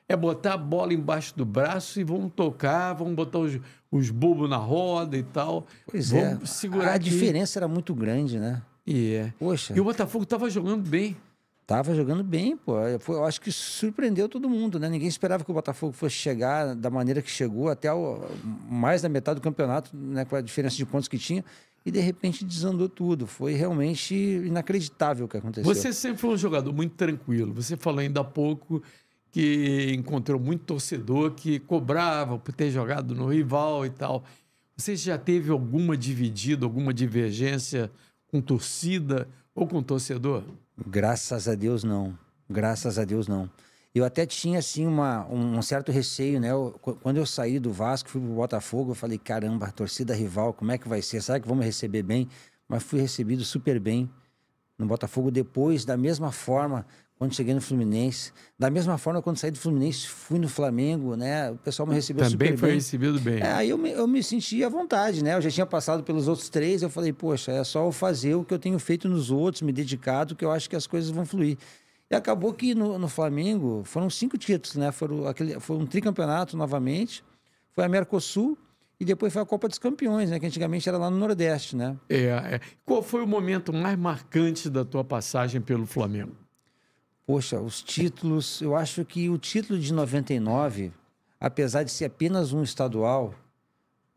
é botar a bola embaixo do braço e vamos tocar, vamos botar os, os bulbos na roda e tal. Pois vamos é, segurar a aqui. diferença era muito grande, né? E yeah. é. Poxa. E o Botafogo estava jogando bem. Tava jogando bem, pô. Foi, eu acho que surpreendeu todo mundo, né? Ninguém esperava que o Botafogo fosse chegar da maneira que chegou até o, mais da metade do campeonato, né? Com a diferença de pontos que tinha. E de repente desandou tudo. Foi realmente inacreditável o que aconteceu. Você sempre foi um jogador muito tranquilo. Você falou ainda há pouco que encontrou muito torcedor que cobrava por ter jogado no rival e tal. Você já teve alguma dividida, alguma divergência com torcida ou com torcedor? Graças a Deus não. Graças a Deus não. Eu até tinha assim uma, um certo receio, né? Eu, quando eu saí do Vasco, fui pro Botafogo, eu falei, caramba, torcida rival, como é que vai ser? Será que vamos receber bem? Mas fui recebido super bem no Botafogo depois, da mesma forma, quando cheguei no Fluminense. Da mesma forma, quando saí do Fluminense, fui no Flamengo, né? O pessoal me recebeu Também super bem. Também foi recebido bem. É, aí eu me, eu me senti à vontade, né? Eu já tinha passado pelos outros três, eu falei, poxa, é só eu fazer o que eu tenho feito nos outros, me dedicado, que eu acho que as coisas vão fluir. E acabou que no, no Flamengo foram cinco títulos, né? Foram aquele, foi um tricampeonato novamente, foi a Mercosul, e depois foi a Copa dos Campeões, né? Que antigamente era lá no Nordeste, né? É, é. Qual foi o momento mais marcante da tua passagem pelo Flamengo? Poxa, os títulos, eu acho que o título de 99, apesar de ser apenas um estadual,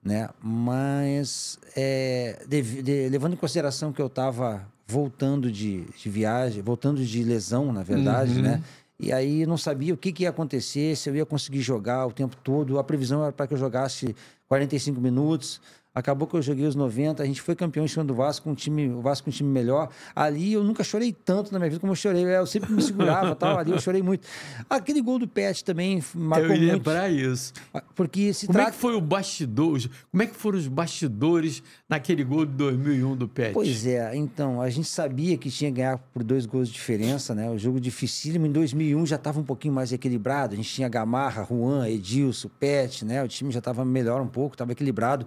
né? Mas é, de, de, levando em consideração que eu estava voltando de, de, viagem, voltando de lesão, na verdade, uhum. né? E aí não sabia o que, que, ia acontecer, se eu ia conseguir jogar o tempo todo. A previsão era para que eu jogasse 45 minutos, Acabou que eu joguei os 90, a gente foi campeão em cima do Vasco, um time, o Vasco um time melhor. Ali eu nunca chorei tanto na minha vida como eu chorei. Eu sempre me segurava tal, ali eu chorei muito. Aquele gol do Pet também marcou eu ia lembrar isso. Ah, porque se Como é trata... é que foi o bastidor? Como é que foram os bastidores naquele gol de 2001 do Pet? Pois é, então, a gente sabia que tinha que ganhar por dois gols de diferença, né? O jogo dificílimo. Em 2001 já estava um pouquinho mais equilibrado. A gente tinha Gamarra, Juan, Edilson, Pet, né? O time já estava melhor um pouco, estava equilibrado.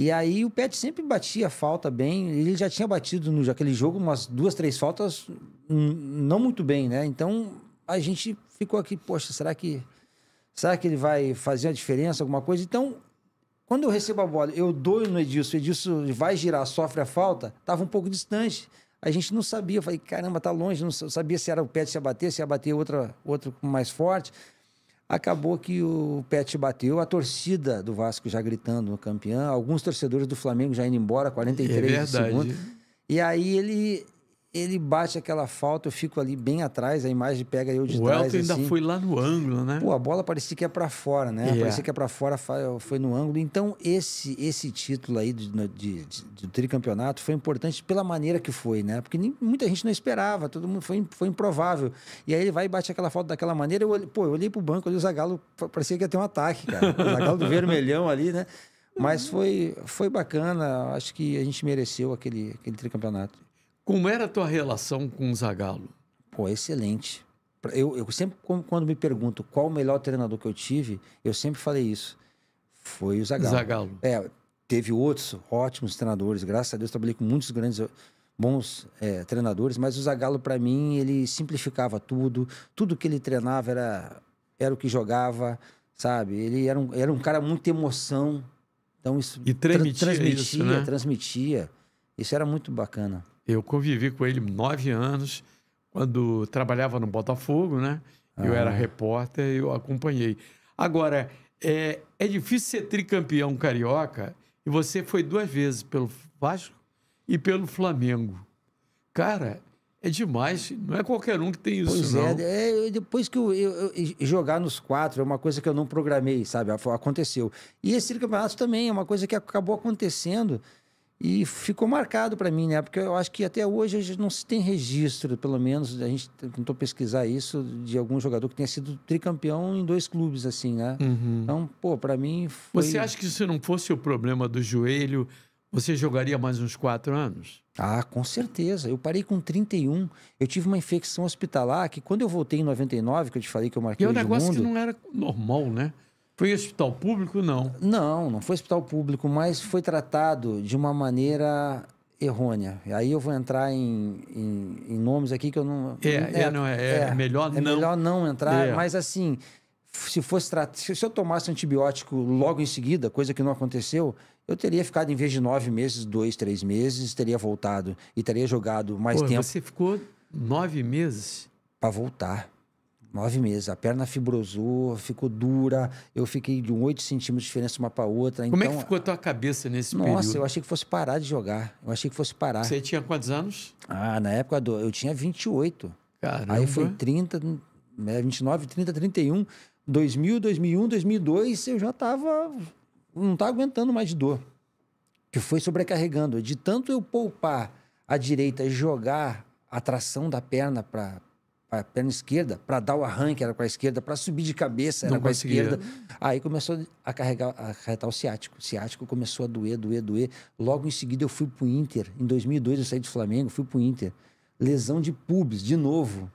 E aí o Pet sempre batia falta bem. Ele já tinha batido no aquele jogo umas duas, três faltas hum, não muito bem, né? Então a gente ficou aqui, poxa, será que será que ele vai fazer a diferença, alguma coisa? Então, quando eu recebo a bola, eu dou no Edilson, o Edilson vai girar, sofre a falta, tava um pouco distante. A gente não sabia, eu falei, caramba, tá longe, não sabia se era o Pet se ia bater, se ia bater outra, outro mais forte. Acabou que o Pet bateu, a torcida do Vasco já gritando no campeão, alguns torcedores do Flamengo já indo embora, 43 é segundos. E aí ele ele bate aquela falta, eu fico ali bem atrás, a imagem pega eu de o trás. O Elton assim. ainda foi lá no ângulo, né? Pô, a bola parecia que é para fora, né? Yeah. É. Parecia que é para fora, foi no ângulo. Então, esse esse título aí de, de, de, do tricampeonato foi importante pela maneira que foi, né? Porque nem, muita gente não esperava, todo mundo foi, foi improvável. E aí ele vai e bate aquela falta daquela maneira. Eu, pô, eu olhei pro banco, olhei o Zagalo, parecia que ia ter um ataque, cara. O Zagalo do vermelhão ali, né? Mas foi, foi bacana, acho que a gente mereceu aquele, aquele tricampeonato. Como era a tua relação com o Zagallo? Pô, excelente. Eu, eu sempre, quando me pergunto qual o melhor treinador que eu tive, eu sempre falei isso. Foi o Zagallo. Zagallo. É, teve outros ótimos treinadores, graças a Deus trabalhei com muitos grandes eh, bons é, treinadores, mas o Zagallo para mim ele simplificava tudo, tudo que ele treinava era era o que jogava, sabe? Ele era um, era um cara muito emoção, então isso e transmitia, transmitia, isso, né? transmitia, isso era muito bacana. Eu convivi com ele nove anos, quando trabalhava no Botafogo, né? Ah. Eu era ah. repórter e eu acompanhei. Agora, é, é difícil ser tricampeão carioca e você foi duas vezes pelo Vasco e pelo Flamengo. Cara, é demais. Não é qualquer um que tem isso, pois é, não. É, é depois que eu, eu, eu, jogar nos quatro é uma coisa que eu não programei, sabe? Aconteceu. E esse campeonato também é uma coisa que acabou acontecendo. E ficou marcado para mim, né? Porque eu acho que até hoje a gente não se tem registro, pelo menos a gente tentou pesquisar isso, de algum jogador que tenha sido tricampeão em dois clubes, assim, né? Uhum. Então, pô, para mim foi... Você acha que se não fosse o problema do joelho, você jogaria mais uns quatro anos? Ah, com certeza. Eu parei com 31. Eu tive uma infecção hospitalar que quando eu voltei em 99, que eu te falei que eu marquei o mundo... E é um negócio mundo... que não era normal, né? Foi hospital público? Não. Não, não foi hospital público, mas foi tratado de uma maneira errônea. Aí eu vou entrar em, em, em nomes aqui que eu não. É, é, é não, é, é, é, melhor é não. melhor não entrar, é. mas assim, se fosse tratado, se eu tomasse antibiótico logo em seguida, coisa que não aconteceu, eu teria ficado, em vez de nove meses, dois, três meses, teria voltado e teria jogado mais Pô, tempo. Você ficou nove meses? Para voltar. Nove meses. A perna fibrosou, ficou dura. Eu fiquei de 8 centímetros de diferença uma para outra. Como então, é que então ficou a tua cabeça nesse nossa, período? Nossa, eu achei que fosse parar de jogar. Eu achei que fosse parar. Você tinha quantos anos? Ah, na época do, eu tinha 28. Caramba. Aí foi 30, 29, 30, 31. 2000, 2001, 2002, eu já estava... Não estava aguentando mais de dor. Que foi sobrecarregando. De tanto eu poupar a direita e jogar a tração da perna para a perna esquerda, para dar o arranque era com a esquerda, para subir de cabeça era Não com a esquerda. Aí começou a carregar, a carretar o ciático. O ciático começou a doer, doer, doer. Logo em seguida eu fui pro Inter. Em 2002 eu saí do Flamengo, fui pro Inter. Lesão de pubis, de novo.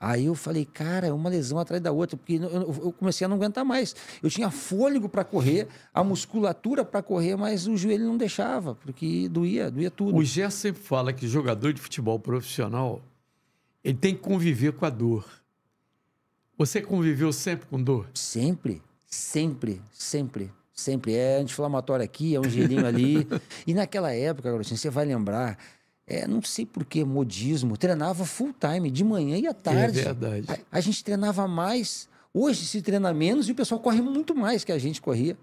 Aí eu falei, cara, é uma lesão atrás da outra, porque eu, comecei a não aguentar mais. Eu tinha fôlego para correr, a musculatura para correr, mas o joelho não deixava, porque doía, doía tudo. O Gé sempre fala que jogador de futebol profissional ele tem que conviver com a dor. Você conviveu sempre com dor? Sempre, sempre, sempre, sempre. É anti-inflamatório aqui, é um gelinho ali. e naquela época, Agostinho, você vai lembrar, é, não sei por que, modismo, treinava full time, de manhã e à é tarde. É verdade. A, a gente treinava mais. Hoje se treina menos e o pessoal corre muito mais que a gente corria.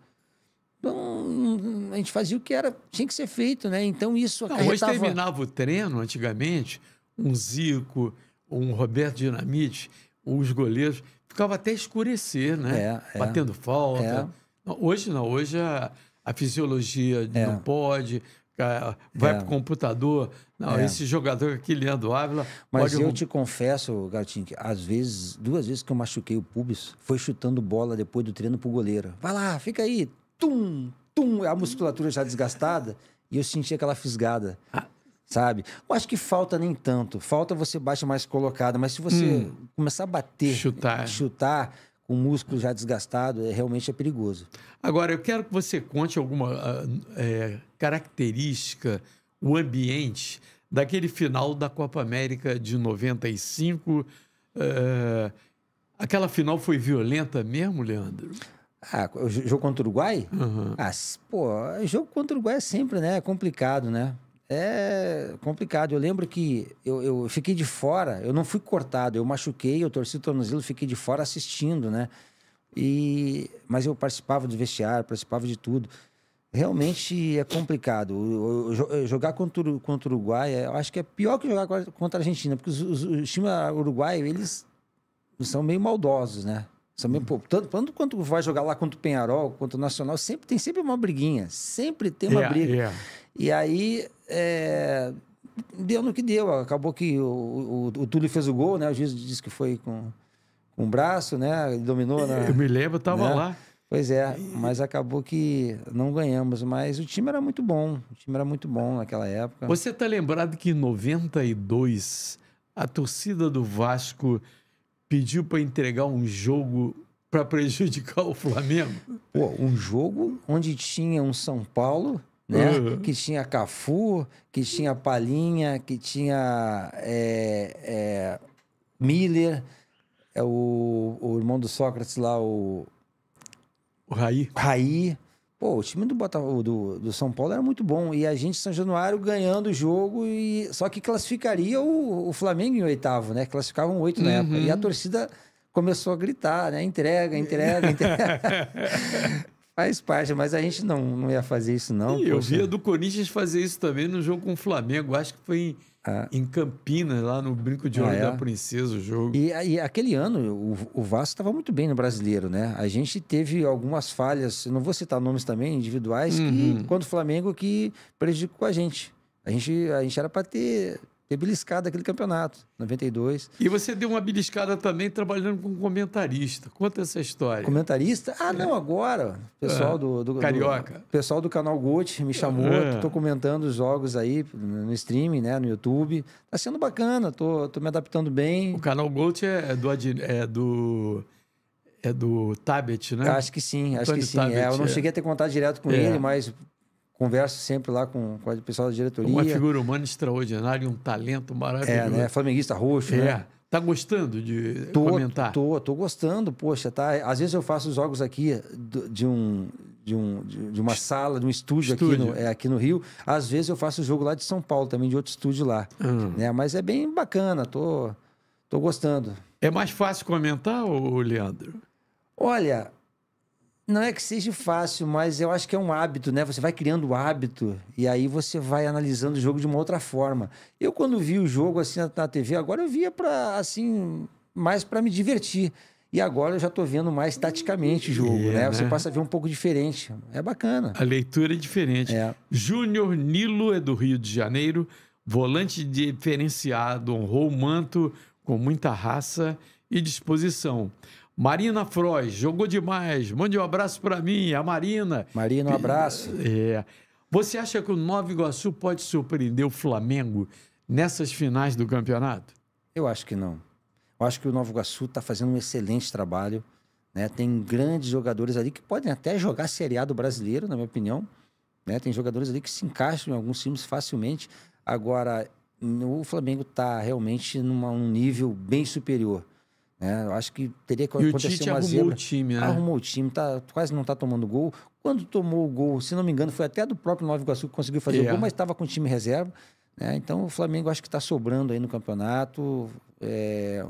Então, a gente fazia o que era, tinha que ser feito, né? Então isso não, Hoje terminava o treino, antigamente, um Zico, um Roberto Dinamite, os goleiros, ficava até escurecer, né? É, é. Batendo falta. É. Hoje não, hoje a, a fisiologia é. não pode, vai é. para o computador. Não, é. esse jogador aqui, Leandro Ávila. Mas pode... eu te confesso, Gatinho, que às vezes, duas vezes que eu machuquei o pubis, foi chutando bola depois do treino pro goleiro. Vai lá, fica aí, tum, tum, a musculatura já desgastada, e eu senti aquela fisgada. Ah sabe? Eu acho que falta nem tanto. Falta você baixa mais colocada, mas se você hum. começar a bater, chutar, chutar com o músculo já desgastado, é, realmente é perigoso. Agora, eu quero que você conte alguma ah, é, característica, o ambiente daquele final da Copa América de 95. É, eh, aquela final foi violenta mesmo, Leandro? Ah, jogo contra o Uruguai? Uhum. Ah, pô, jogo contra o Uruguai é sempre, né? É complicado, né? É complicado. Eu lembro que eu, eu fiquei de fora, eu não fui cortado, eu machuquei, eu torci o tornozelo, fiquei de fora assistindo, né? E, mas eu participava do vestiário, participava de tudo. Realmente é complicado. o, eh, jogar contra, contra o Uruguai, eh, eu acho que é pior que jogar contra a Argentina, porque os, os, os times uruguaios, eles são meio maldosos, né? Também, pô, tanto, quanto vai jogar lá contra o Penharol, contra o Nacional, sempre tem sempre uma briguinha. Sempre tem uma yeah, é, briga. Yeah. É. E aí. É, deu no que deu. Acabou que o, o, o Túlio fez o gol, né? O juiz disse que foi com, com o braço, né? Ele dominou. Na, eu me lembro, tava né? lá. Pois é, mas acabou que não ganhamos. Mas o time era muito bom. O time era muito bom naquela época. Você tá lembrado que em 92 a torcida do Vasco pediu para entregar um jogo para prejudicar o Flamengo? Pô, um jogo onde tinha um São Paulo, né? Uhum. Que tinha Cafu, que tinha Palinha, que tinha é, é, Miller, é o, o irmão do Sócrates lá, o. O Raí. Raí. Pô, o time do, Botafogo, do, do, São Paulo era muito bom. E a gente, São Januário, ganhando o jogo. e Só que classificaria o, o Flamengo em oitavo, né? Classificavam oito na uhum. época. E a uhum. torcida começou a gritar, né? Entrega, entrega, entrega. Faz parte, mas a gente não, não ia fazer isso, não. E eu via do Corinthians fazer isso também no jogo com o Flamengo. Acho que foi em ah. Em Campinas, lá no Brinco de ah, Ouro ah, é. da Princesa, o jogo. E, e aquele ano, o, o Vasco estava muito bem no brasileiro, né? A gente teve algumas falhas, não vou citar nomes também, individuais, uhum. que, quanto o Flamengo, que prejudicou a gente. A gente, a gente era para ter ter beliscado aquele campeonato, 92. E você deu uma beliscada também trabalhando com comentarista. Conta essa história. Comentarista? Ah, não, agora. Pessoal é. do, do, Carioca. Do, pessoal do canal Gold me chamou. Estou ah. comentando os jogos aí no streaming, né? No YouTube. Tá sendo bacana, tô, tô me adaptando bem. O canal Gold é, é do. É do... É do Tabet, né? Acho que sim, acho que sim. Tabet, é, eu não é. cheguei a ter contato direto com ele, mas Converso sempre lá com, com o pessoal da diretoria. Uma figura humana extraordinária, um talento maravilhoso. É, né? Flamenguista roxo, né? é. né? Tá gostando de tô, comentar? Tô, tô gostando, poxa, tá. Às vezes eu faço jogos aqui de um de, um, de uma sala, de um estúdio, estúdio. Aqui, no, é, aqui no Rio. Às vezes eu faço jogo lá de São Paulo, também de outro estúdio lá. Hum. Né? Mas é bem bacana, tô, tô gostando. É mais fácil comentar, ô, Leandro? Olha, não é que seja fácil, mas eu acho que é um hábito, né? Você vai criando o hábito e aí você vai analisando o jogo de uma outra forma. Eu, quando vi o jogo assim na TV, agora eu via para assim, mais para me divertir. E agora eu já estou vendo mais taticamente o jogo, é, né? Você né? passa a ver um pouco diferente. É bacana. A leitura é diferente. É. Júnior Nilo é do Rio de Janeiro, volante diferenciado, honrou o manto com muita raça e disposição. Marina Froes jogou demais. Mande um abraço para mim, a Marina. Marina, um abraço. É. Você acha que o Nova Iguaçu pode surpreender o Flamengo nessas finais do campeonato? Eu acho que não. Eu acho que o Nova Iguaçu está fazendo um excelente trabalho. Né? Tem grandes jogadores ali que podem até jogar a Série A do brasileiro, na minha opinião. Né? Tem jogadores ali que se encaixam em alguns times facilmente. Agora, o Flamengo está realmente num um nível bem superior. Né? Eu acho que teria que e o Tite uma arrumou zebra. o time, né? Arrumou o time, tá, quase não tá tomando gol. Quando tomou o gol, se não me engano, foi até do próprio Nova Iguaçu que conseguiu fazer yeah. o é. gol, mas estava com o time reserva. Né? Então o Flamengo acho que está sobrando aí no campeonato. É...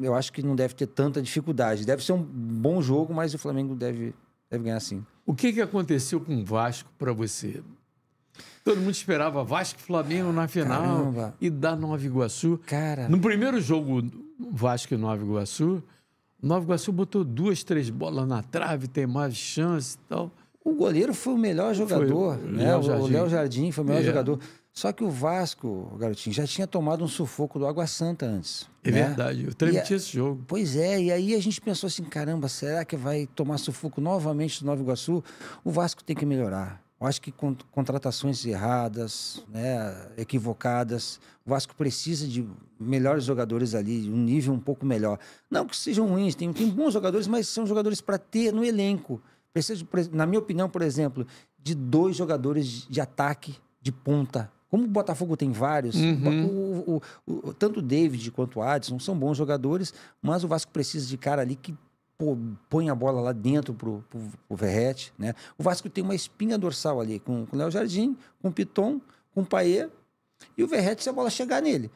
Eu acho que não deve ter tanta dificuldade. Deve ser um bom jogo, mas o Flamengo deve, deve ganhar sim. O que, que aconteceu com o Vasco para você? Todo mundo esperava Vasco Flamengo na final Caramba. e da Nova Iguaçu. Cara, no primeiro jogo Vasco e Nova Iguaçu. Nova Iguaçu botou duas, três bolas na trave, tem mais chance e tal. O goleiro foi o melhor jogador, foi, né? Léo O Léo Jardim foi o melhor é. jogador. Só que o Vasco, garotinho, já tinha tomado um sufoco do Água Santa antes. É né? verdade, eu transmiti esse jogo. Pois é, e aí a gente pensou assim: caramba, será que vai tomar sufoco novamente do Nova Iguaçu? O Vasco tem que melhorar. Eu acho que com contratações erradas, né, equivocadas. O Vasco precisa de melhores jogadores ali, um nível um pouco melhor. Não que sejam ruins, tem, tem bons jogadores, mas são jogadores para ter no elenco. Precisa, na minha opinião, por exemplo, de dois jogadores de ataque de ponta. Como o Botafogo tem vários, uhum. o, o, o, tanto o David quanto o Adson são bons jogadores, mas o Vasco precisa de cara ali que pô, põe a bola lá dentro pro, pro, pro Verrete, né? O Vasco tem uma espinha dorsal ali com, com o Léo Jardim, com o Piton, com o Paê e o Verrete se a bola chegar nele.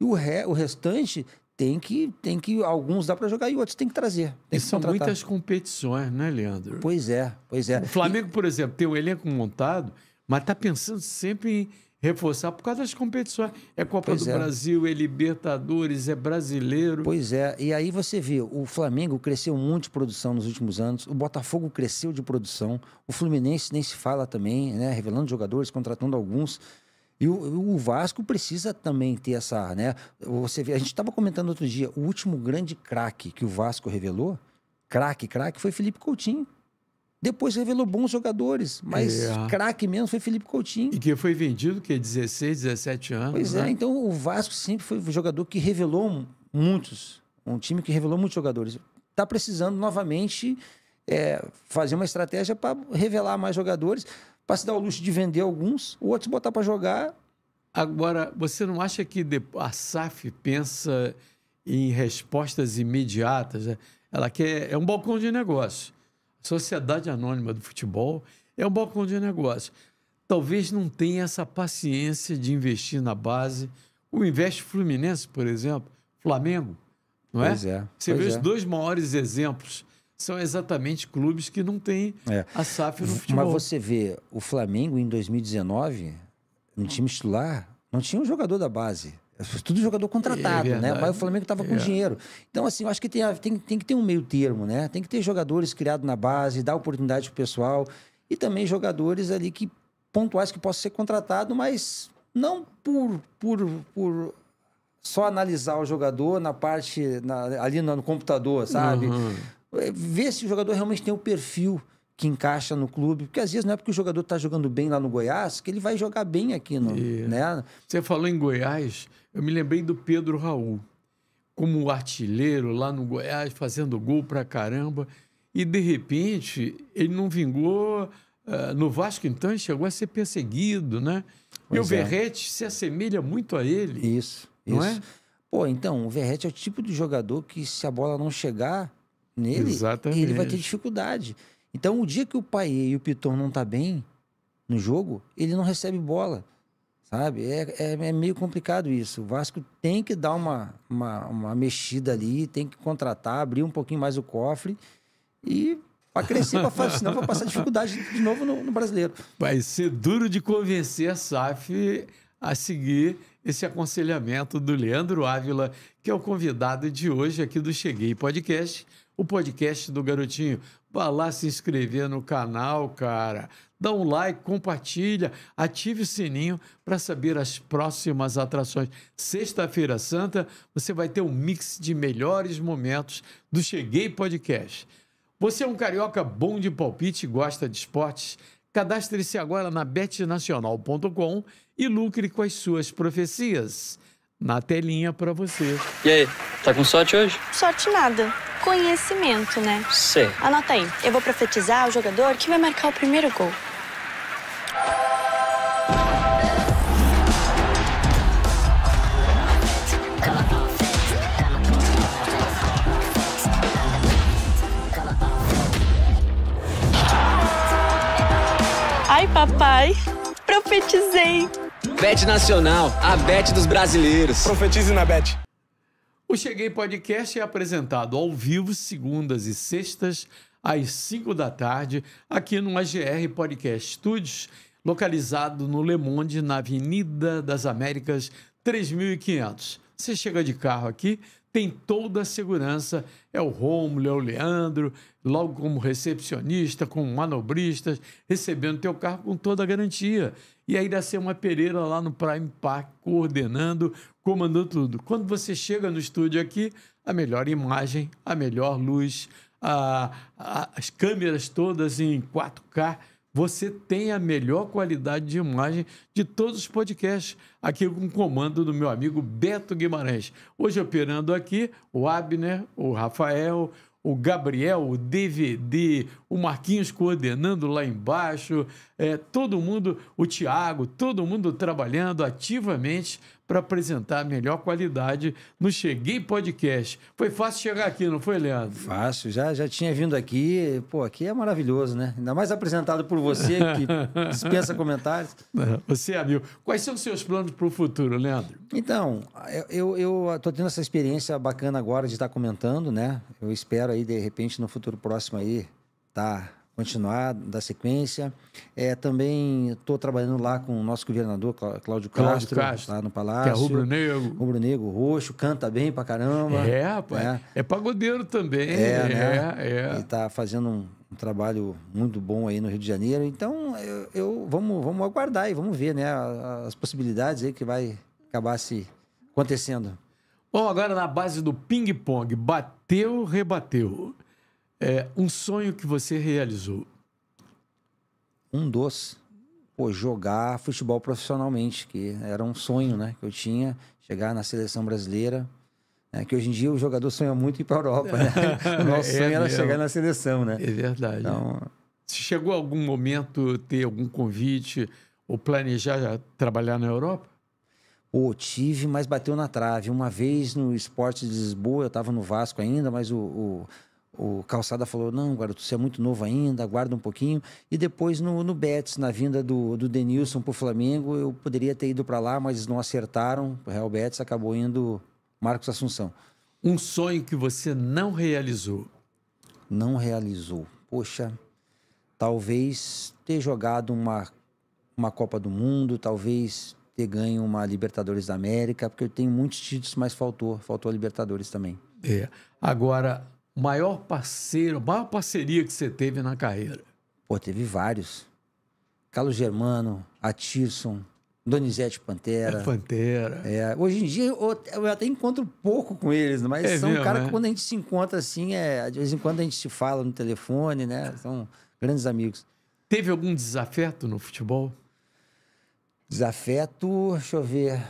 E o, re, o restante tem que, tem que alguns dá para jogar e outros tem que trazer. Tem e que são contratar. muitas competições, né, Leandro? Pois é, pois é. O Flamengo, e... por exemplo, tem um elenco montado, mas tá pensando sempre em reforçar por causa das competições. É Copa pois do é. Brasil, é Libertadores, é brasileiro. Pois é, e aí você vê, o Flamengo cresceu muito de produção nos últimos anos, o Botafogo cresceu de produção, o Fluminense nem se fala também, né? Revelando jogadores, contratando alguns. E o, o Vasco precisa também ter essa, né? Você vê, a gente estava comentando outro dia, o último grande craque que o Vasco revelou, craque, craque, foi Felipe Coutinho. Depois revelou bons jogadores, mas é. craque mesmo foi Felipe Coutinho. E que foi vendido, que 16, 17 anos. Pois é, né? é, então o Vasco sempre foi um jogador que revelou muitos. Um time que revelou muitos jogadores. Está precisando novamente é, fazer uma estratégia para revelar mais jogadores, para se dar o luxo de vender alguns, outros botar para jogar. Agora, você não acha que a SAF pensa em respostas imediatas? Né? Ela quer. É um balcão de negócio Sociedade Anônima do Futebol é um balcão de negócio. Talvez não tenha essa paciência de investir na base. O Investe Fluminense, por exemplo, Flamengo, não é? pois é? é? Você pois vê é. os dois maiores exemplos. São exatamente clubes que não têm é. a SAF no futebol. Mas você vê, o Flamengo em 2019, no time titular, não tinha um jogador da base. Tudo jogador contratado, é né? Mas o Flamengo estava com é. dinheiro. Então, assim, eu acho que tem, tem, tem que ter um meio termo, né? Tem que ter jogadores criados na base, dar oportunidade pro pessoal. E também jogadores ali que pontuais que possam ser contratados, mas não por, por, por só analisar o jogador na parte, na, ali no, no computador, sabe? Uhum. Ver se o jogador realmente tem o perfil que encaixa no clube. Porque às vezes não é porque o jogador está jogando bem lá no Goiás que ele vai jogar bem aqui no. É. Né? Você falou em Goiás, eu me lembrei do Pedro Raul, como artilheiro lá no Goiás, fazendo gol pra caramba. E de repente ele não vingou. Uh, no Vasco, então, chegou a ser perseguido, né? Pois e o é. Verrete se assemelha muito a ele. Isso, não é? isso. é? Pô, então, o Verrete é o tipo de jogador que, se a bola não chegar nele, Exatamente. ele vai ter dificuldade. Então, o dia que o pai e o Piton não tá bem no jogo, ele não recebe bola, sabe? É, é, é meio complicado isso. O Vasco tem que dar uma, uma, uma, mexida ali, tem que contratar, abrir um pouquinho mais o cofre e para crescer, pra fazer, senão vai passar dificuldade de novo no, no brasileiro. Vai ser duro de convencer a SAF a seguir esse aconselhamento do Leandro Ávila, que é o convidado de hoje aqui do Cheguei Podcast o podcast do Garotinho. Vá lá se inscrever no canal, cara. Dá um like, compartilha, ative o sininho para saber as próximas atrações. Sexta-feira Santa, você vai ter um mix de melhores momentos do Cheguei Podcast. Você é um carioca bom de palpite, gosta de esportes? Cadastre-se agora na betnacional.com e lucre com as suas profecias na telinha para você. E aí, tá com sorte hoje? Sorte nada. Conhecimento, né? Sim. Anota aí. Eu vou profetizar o jogador que vai marcar o primeiro gol. Ai, papai, profetizei. Bet Nacional, a Bet dos brasileiros. Profetize na Bet. O Cheguei Podcast é apresentado ao vivo, segundas e sextas, às 5 da tarde, aqui no AGR Podcast Studios, localizado no Le Monde, na Avenida das Américas, 3500. Você chega de carro aqui, tem toda a segurança. É o Rômulo, é o Leandro, logo como recepcionista, como manobristas, recebendo teu carro com toda a garantia. E aí dá ser uma Pereira lá no Prime Park, coordenando, comandando tudo. Quando você chega no estúdio aqui, a melhor imagem, a melhor luz, a, a, as câmeras todas em 4K você tem a melhor qualidade de imagem de todos os podcasts, aqui com o comando do meu amigo Beto Guimarães. Hoje operando aqui o Abner, o Rafael, o Gabriel, o DVD, o Marquinhos coordenando lá embaixo, é, todo mundo, o Tiago, todo mundo trabalhando ativamente para apresentar a melhor qualidade no Cheguei Podcast. Foi fácil chegar aqui, não foi, Leandro? Fácil, já, já tinha vindo aqui. Pô, aqui é maravilhoso, né? Ainda mais apresentado por você, que dispensa comentários. É, você é amigo. Quais são os seus planos para o futuro, Leandro? Então, eu estou tendo essa experiência bacana agora de estar tá comentando, né? Eu espero aí, de repente, no futuro próximo aí, tá continuar, da sequência. É, também estou trabalhando lá com o nosso governador, Cláudio Castro, Castro, lá no Palácio. Que é rubro-negro. Rubro-negro, roxo, canta bem pra caramba. É, rapaz. É, é pagodeiro também. É, né? é, é. E tá fazendo um, um, trabalho muito bom aí no Rio de Janeiro. Então, eu, eu vamos, vamos aguardar e vamos ver, né? As possibilidades aí que vai acabar se acontecendo. Bom, agora na base do ping-pong. Bateu, rebateu. É, um sonho que você realizou? Um doce. Pô, jogar futebol profissionalmente, que era um sonho, né? Que eu tinha, chegar na seleção brasileira. Né? Que hoje em dia o jogador sonha muito ir para a Europa, né? O nosso é, sonho era chegar na seleção, né? É verdade. Então... Se chegou algum momento ter algum convite ou planejar trabalhar na Europa? Pô, tive, mas bateu na trave. Uma vez no Esporte de Lisboa, eu estava no Vasco ainda, mas o, o o Calçada falou: não, garoto, você é muito novo ainda, aguarda um pouquinho. E depois no, no Betis, na vinda do, do Denilson para o Flamengo, eu poderia ter ido para lá, mas não acertaram. O Real Betis acabou indo Marcos Assunção. Um sonho que você não realizou? Não realizou. Poxa, talvez ter jogado uma, uma Copa do Mundo, talvez ter ganho uma Libertadores da América, porque eu tenho muitos títulos, mas faltou, faltou a Libertadores também. É. Agora, maior parceiro, maior parceria que você teve na carreira? Pô, teve vários. Carlos Germano, Atirson, Donizete Pantera. É Pantera. É, hoje em dia eu, eu, até encontro pouco com eles, mas é são caras cara né? que quando a gente se encontra assim, é, de vez em quando a gente se fala no telefone, né? São grandes amigos. Teve algum desafeto no futebol? Desafeto, deixa eu ver.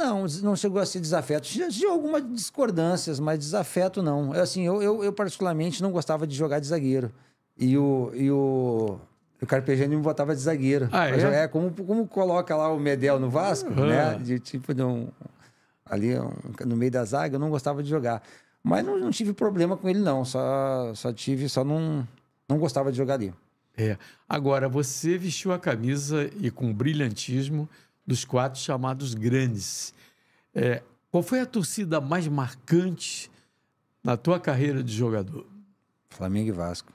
Não, não chegou a ser desafeto. tinha algumas discordâncias, mas desafeto não. Eu, é assim, eu, eu, eu, particularmente não gostava de jogar de zagueiro. E o, e o, o Carpegiani me botava de zagueiro. Ah, é? é? como, como coloca lá o Medel no Vasco, uhum. né? De tipo de um. Ali um, no meio da zaga, eu não gostava de jogar. Mas não, não, tive problema com ele, não. Só, só tive, só não, não gostava de jogar ali. É. Agora, você vestiu a camisa e com brilhantismo dos quatro chamados grandes. É, qual foi a torcida mais marcante na tua carreira de jogador? Flamengo e Vasco.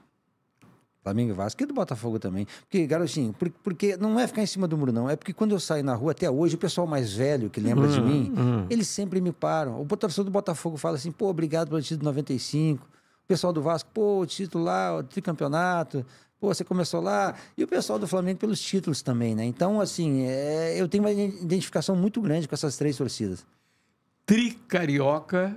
Flamengo e Vasco, e do Botafogo também. Porque, garotinho, porque, porque não é ficar em cima do muro, não. É porque quando eu saio na rua, até hoje, o pessoal mais velho que lembra uhum, de hum, mim, uhum. eles sempre me param. O professor do Botafogo fala assim, pô, obrigado pelo título de 95. O pessoal do Vasco, pô, o título lá, o tricampeonato. Pô, você começou lá. E o pessoal do Flamengo pelos títulos também, né? Então, assim, é... eu tenho uma identificação muito grande com essas três torcidas. Tricarioca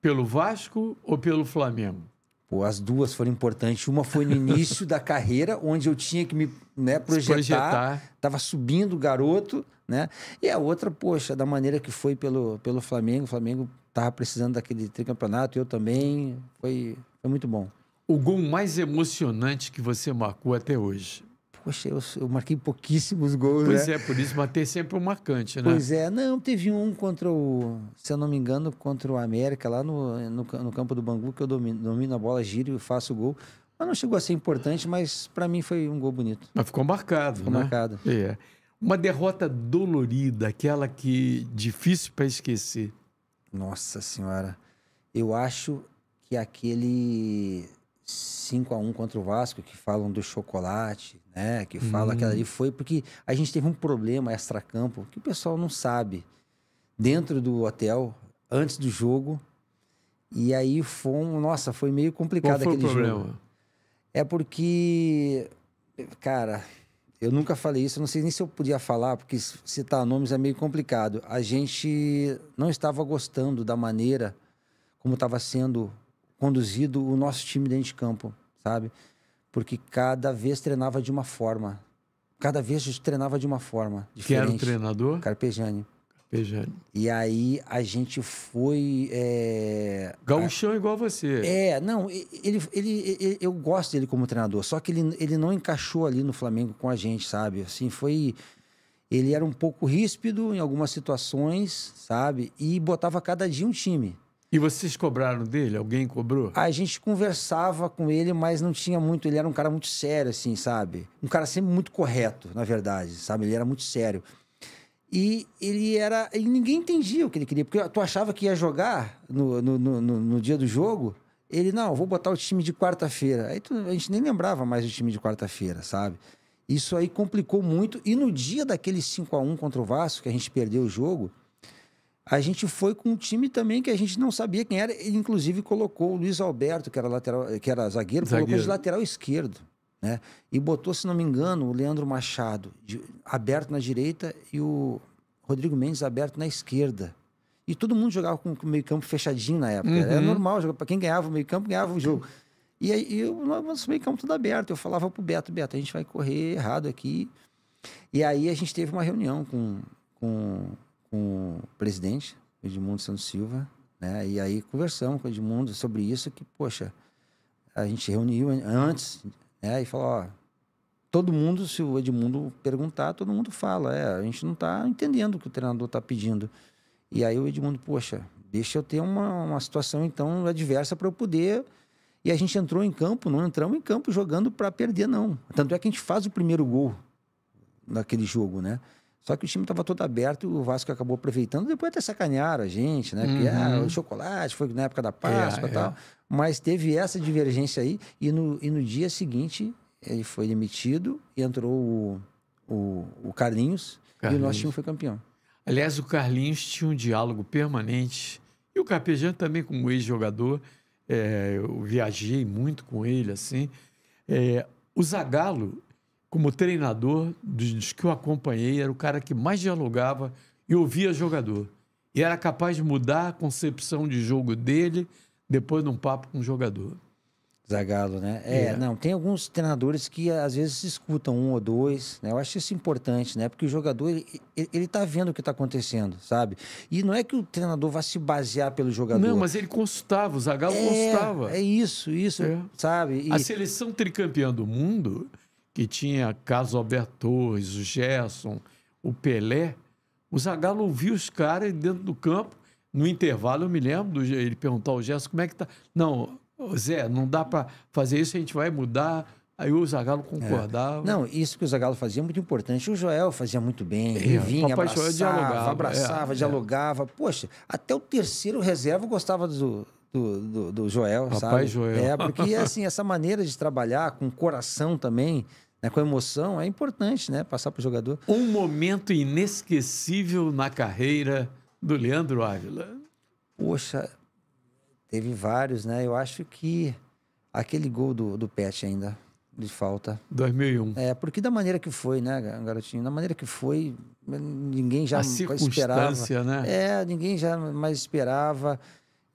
pelo Vasco ou pelo Flamengo? Pô, as duas foram importantes. Uma foi no início da carreira, onde eu tinha que me né, projetar. projetar. Tava subindo garoto, né? E a outra, poxa, da maneira que foi pelo, pelo Flamengo. O Flamengo tava precisando daquele tricampeonato, eu também. Foi, foi muito bom o gol mais emocionante que você marcou até hoje? Poxa, eu, eu marquei pouquíssimos gols, pois né? é, por isso, mas sempre um é marcante, né? Pois é, não, teve um contra o, se eu não me engano, contra o América, lá no, no, no campo do Bangu, que eu domino, domino a bola, giro e faço o gol. Mas não chegou a ser importante, mas para mim foi um gol bonito. Mas ficou marcado, ficou né? marcado. É. Uma derrota dolorida, aquela que difícil para esquecer. Nossa Senhora, eu acho que aquele 5 a 1 contra o Vasco, que falam do chocolate, né? Que fala hum. que uhum. ali foi porque a gente teve um problema extra-campo que o pessoal não sabe. Dentro do hotel, antes do jogo, e aí foi nossa, foi meio complicado Qual foi aquele o problema? jogo. É porque cara, eu nunca falei isso, não sei nem se eu podia falar, porque citar nomes é meio complicado. A gente não estava gostando da maneira como estava sendo conduzido o nosso time dentro de campo, sabe? Porque cada vez treinava de uma forma. Cada vez a gente treinava de uma forma diferente. Que era o treinador? Carpegiani. Carpegiani. E aí a gente foi... É... Gauchão igual você. É, não, ele, ele, ele, eu gosto dele como treinador, só que ele, ele não encaixou ali no Flamengo com a gente, sabe? Assim, foi... Ele era um pouco ríspido em algumas situações, sabe? E botava cada dia um time. E vocês cobraram dele? Alguém cobrou? A gente conversava com ele, mas não tinha muito. Ele era um cara muito sério, assim, sabe? Um cara sempre muito correto, na verdade, sabe? Ele era muito sério. E ele era. E ninguém entendia o que ele queria, porque tu achava que ia jogar no, no, no, no dia do jogo. Ele, não, vou botar o time de quarta-feira. Aí tu, a gente nem lembrava mais do time de quarta-feira, sabe? Isso aí complicou muito. E no dia daquele 5 a 1 contra o Vasco, que a gente perdeu o jogo, a gente foi com um time também que a gente não sabia quem era, inclusive colocou o Luiz Alberto, que era, lateral, que era zagueiro, zagueiro. colocou de lateral esquerdo. Né? E botou, se não me engano, o Leandro Machado de, aberto na direita e o Rodrigo Mendes aberto na esquerda. E todo mundo jogava com o meio-campo fechadinho na época. Uhum. Era normal, para quem ganhava o meio-campo, ganhava o jogo. E aí eu, nosso meio-campo tudo aberto. Eu falava pro Beto, Beto, a gente vai correr errado aqui. E aí a gente teve uma reunião com, com com o presidente, Edmundo Santos Silva, né? E aí conversamos com o Edmundo sobre isso, que, poxa, a gente reuniu antes, né? E falou, ó, todo mundo, se o Edmundo perguntar, todo mundo fala, é, a gente não está entendendo o que o treinador está pedindo. E aí o Edmundo, poxa, deixa eu ter uma, uma situação, então, adversa para eu poder... E a gente entrou em campo, não entramos em campo jogando para perder, não. Tanto é que a gente faz o primeiro gol naquele jogo, né? Só que o time estava todo aberto e o Vasco acabou aproveitando. Depois até sacanearam a gente, né? Ah, uhum. Porque ah, o chocolate foi na época da é, Páscoa é, e tal. É. Mas teve essa divergência aí. E no, e no dia seguinte, ele foi demitido e entrou o, o, o Carlinhos, Carlinhos. E o nosso time foi campeão. Aliás, o Carlinhos tinha um diálogo permanente. E o Carpejan também, como ex-jogador, é, eu viajei muito com ele, assim. É, o Zagallo como treinador, dos que eu acompanhei, era o cara que mais dialogava e ouvia jogador. E era capaz de mudar a concepção de jogo dele depois de um papo com o jogador. Zagalo, né? É, é, não, tem alguns treinadores que eh, às vezes escutam um ou dois, né? Eu acho isso importante, né? Porque o jogador, ele, ele tá vendo o que tá acontecendo, sabe? E não é que o treinador vá se basear pelo jogador. Não, mas ele consultava, o Zagalo é, consultava. É isso, isso, é. sabe? E... A seleção tricampeã do mundo, que tinha Carlos Alberto Torres, o Gerson, o Pelé, o Zagallo ouvia os caras dentro do campo. No intervalo, eu me lembro, do, ele perguntar ao Gerson como é que tá. Não, Zé, não dá para fazer isso, a gente vai mudar. Aí o Zagallo é. concordava. É. Não, isso que o Zagallo fazia é muito importante. O Joel fazia muito bem. É, ele vinha, Papai abraçava, dialogava, abraçava, é, é. dialogava. Poxa, até o terceiro reserva gostava do, do, do, do Joel, Papai sabe? Joel. É, porque assim, essa maneira de trabalhar com coração também, né, com emoção, é importante né, passar para o jogador. Um momento inesquecível na carreira do Leandro Ávila. Poxa, teve vários, né? Eu acho que aquele gol do, do Pet ainda, de falta. 2001. É, porque da maneira que foi, né, garotinho? Da maneira que foi, ninguém já A esperava. Né? É, ninguém já mais esperava.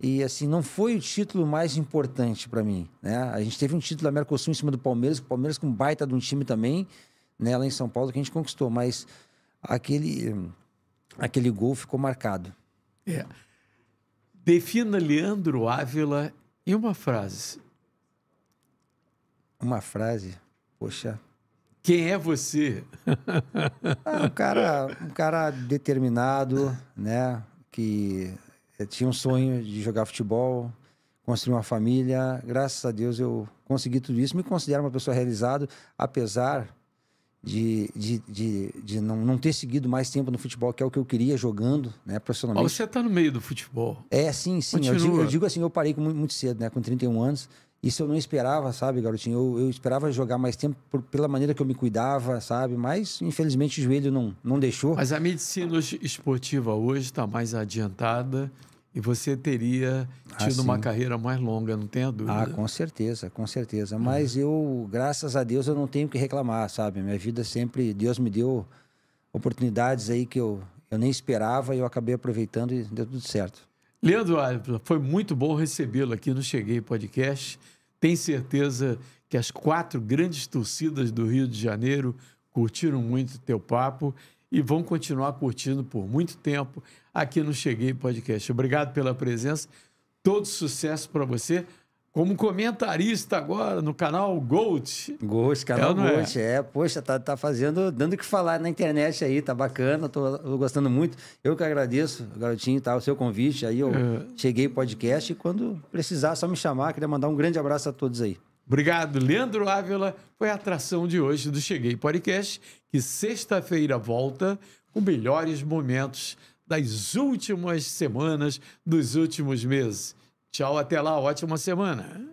E assim, não foi o título mais importante para mim, né? A gente teve um título da Mercosul em cima do Palmeiras, o Palmeiras com baita de um time também, né, lá em São Paulo que a gente conquistou, mas aquele aquele gol ficou marcado. É. Defina Leandro Ávila em uma frase. Uma frase? Poxa. Quem é você? ah, um cara, um cara determinado, né? Que tinha um sonho de jogar futebol, construir uma família. Graças a Deus eu consegui tudo isso. Me considero uma pessoa realizada, apesar de, de, de, de não, não, ter seguido mais tempo no futebol, que é o que eu queria, jogando né, profissionalmente. Mas você está no meio do futebol. É, sim, sim. Eu digo, eu digo, assim, eu parei muito, muito, cedo, né, com 31 anos. Isso eu não esperava, sabe, garotinho? Eu, eu esperava jogar mais tempo por, pela maneira que eu me cuidava, sabe? Mas, infelizmente, o joelho não, não deixou. Mas a medicina esportiva hoje está mais adiantada. E você teria ah, tido uma carreira mais longa, não tenha dúvida. Ah, com certeza, com certeza. Mas uhum. eu, graças a Deus, eu não tenho que reclamar, sabe? Minha vida sempre, Deus me deu oportunidades aí que eu, eu nem esperava e eu acabei aproveitando e deu tudo certo. Leandro Ávila, foi muito bom recebê-lo aqui no Cheguei Podcast. Tenho certeza que as quatro grandes torcidas do Rio de Janeiro curtiram muito o teu papo e vão continuar curtindo por muito tempo aqui no Cheguei Podcast. Obrigado pela presença, todo sucesso para você. Como comentarista agora no canal Gold. Gold, canal é, é? Gold, é? é. Poxa, tá, tá fazendo, dando o que falar na internet aí, tá bacana, tô, tô, gostando muito. Eu que agradeço, garotinho, tá, o seu convite aí. Eu é. cheguei podcast e quando precisar, só me chamar. Queria mandar um grande abraço a todos aí. Obrigado, Leandro Ávila. Foi a atração de hoje do Cheguei Podcast, que sexta-feira volta com melhores momentos das últimas semanas, dos últimos meses. Tchau, até lá, ótima semana.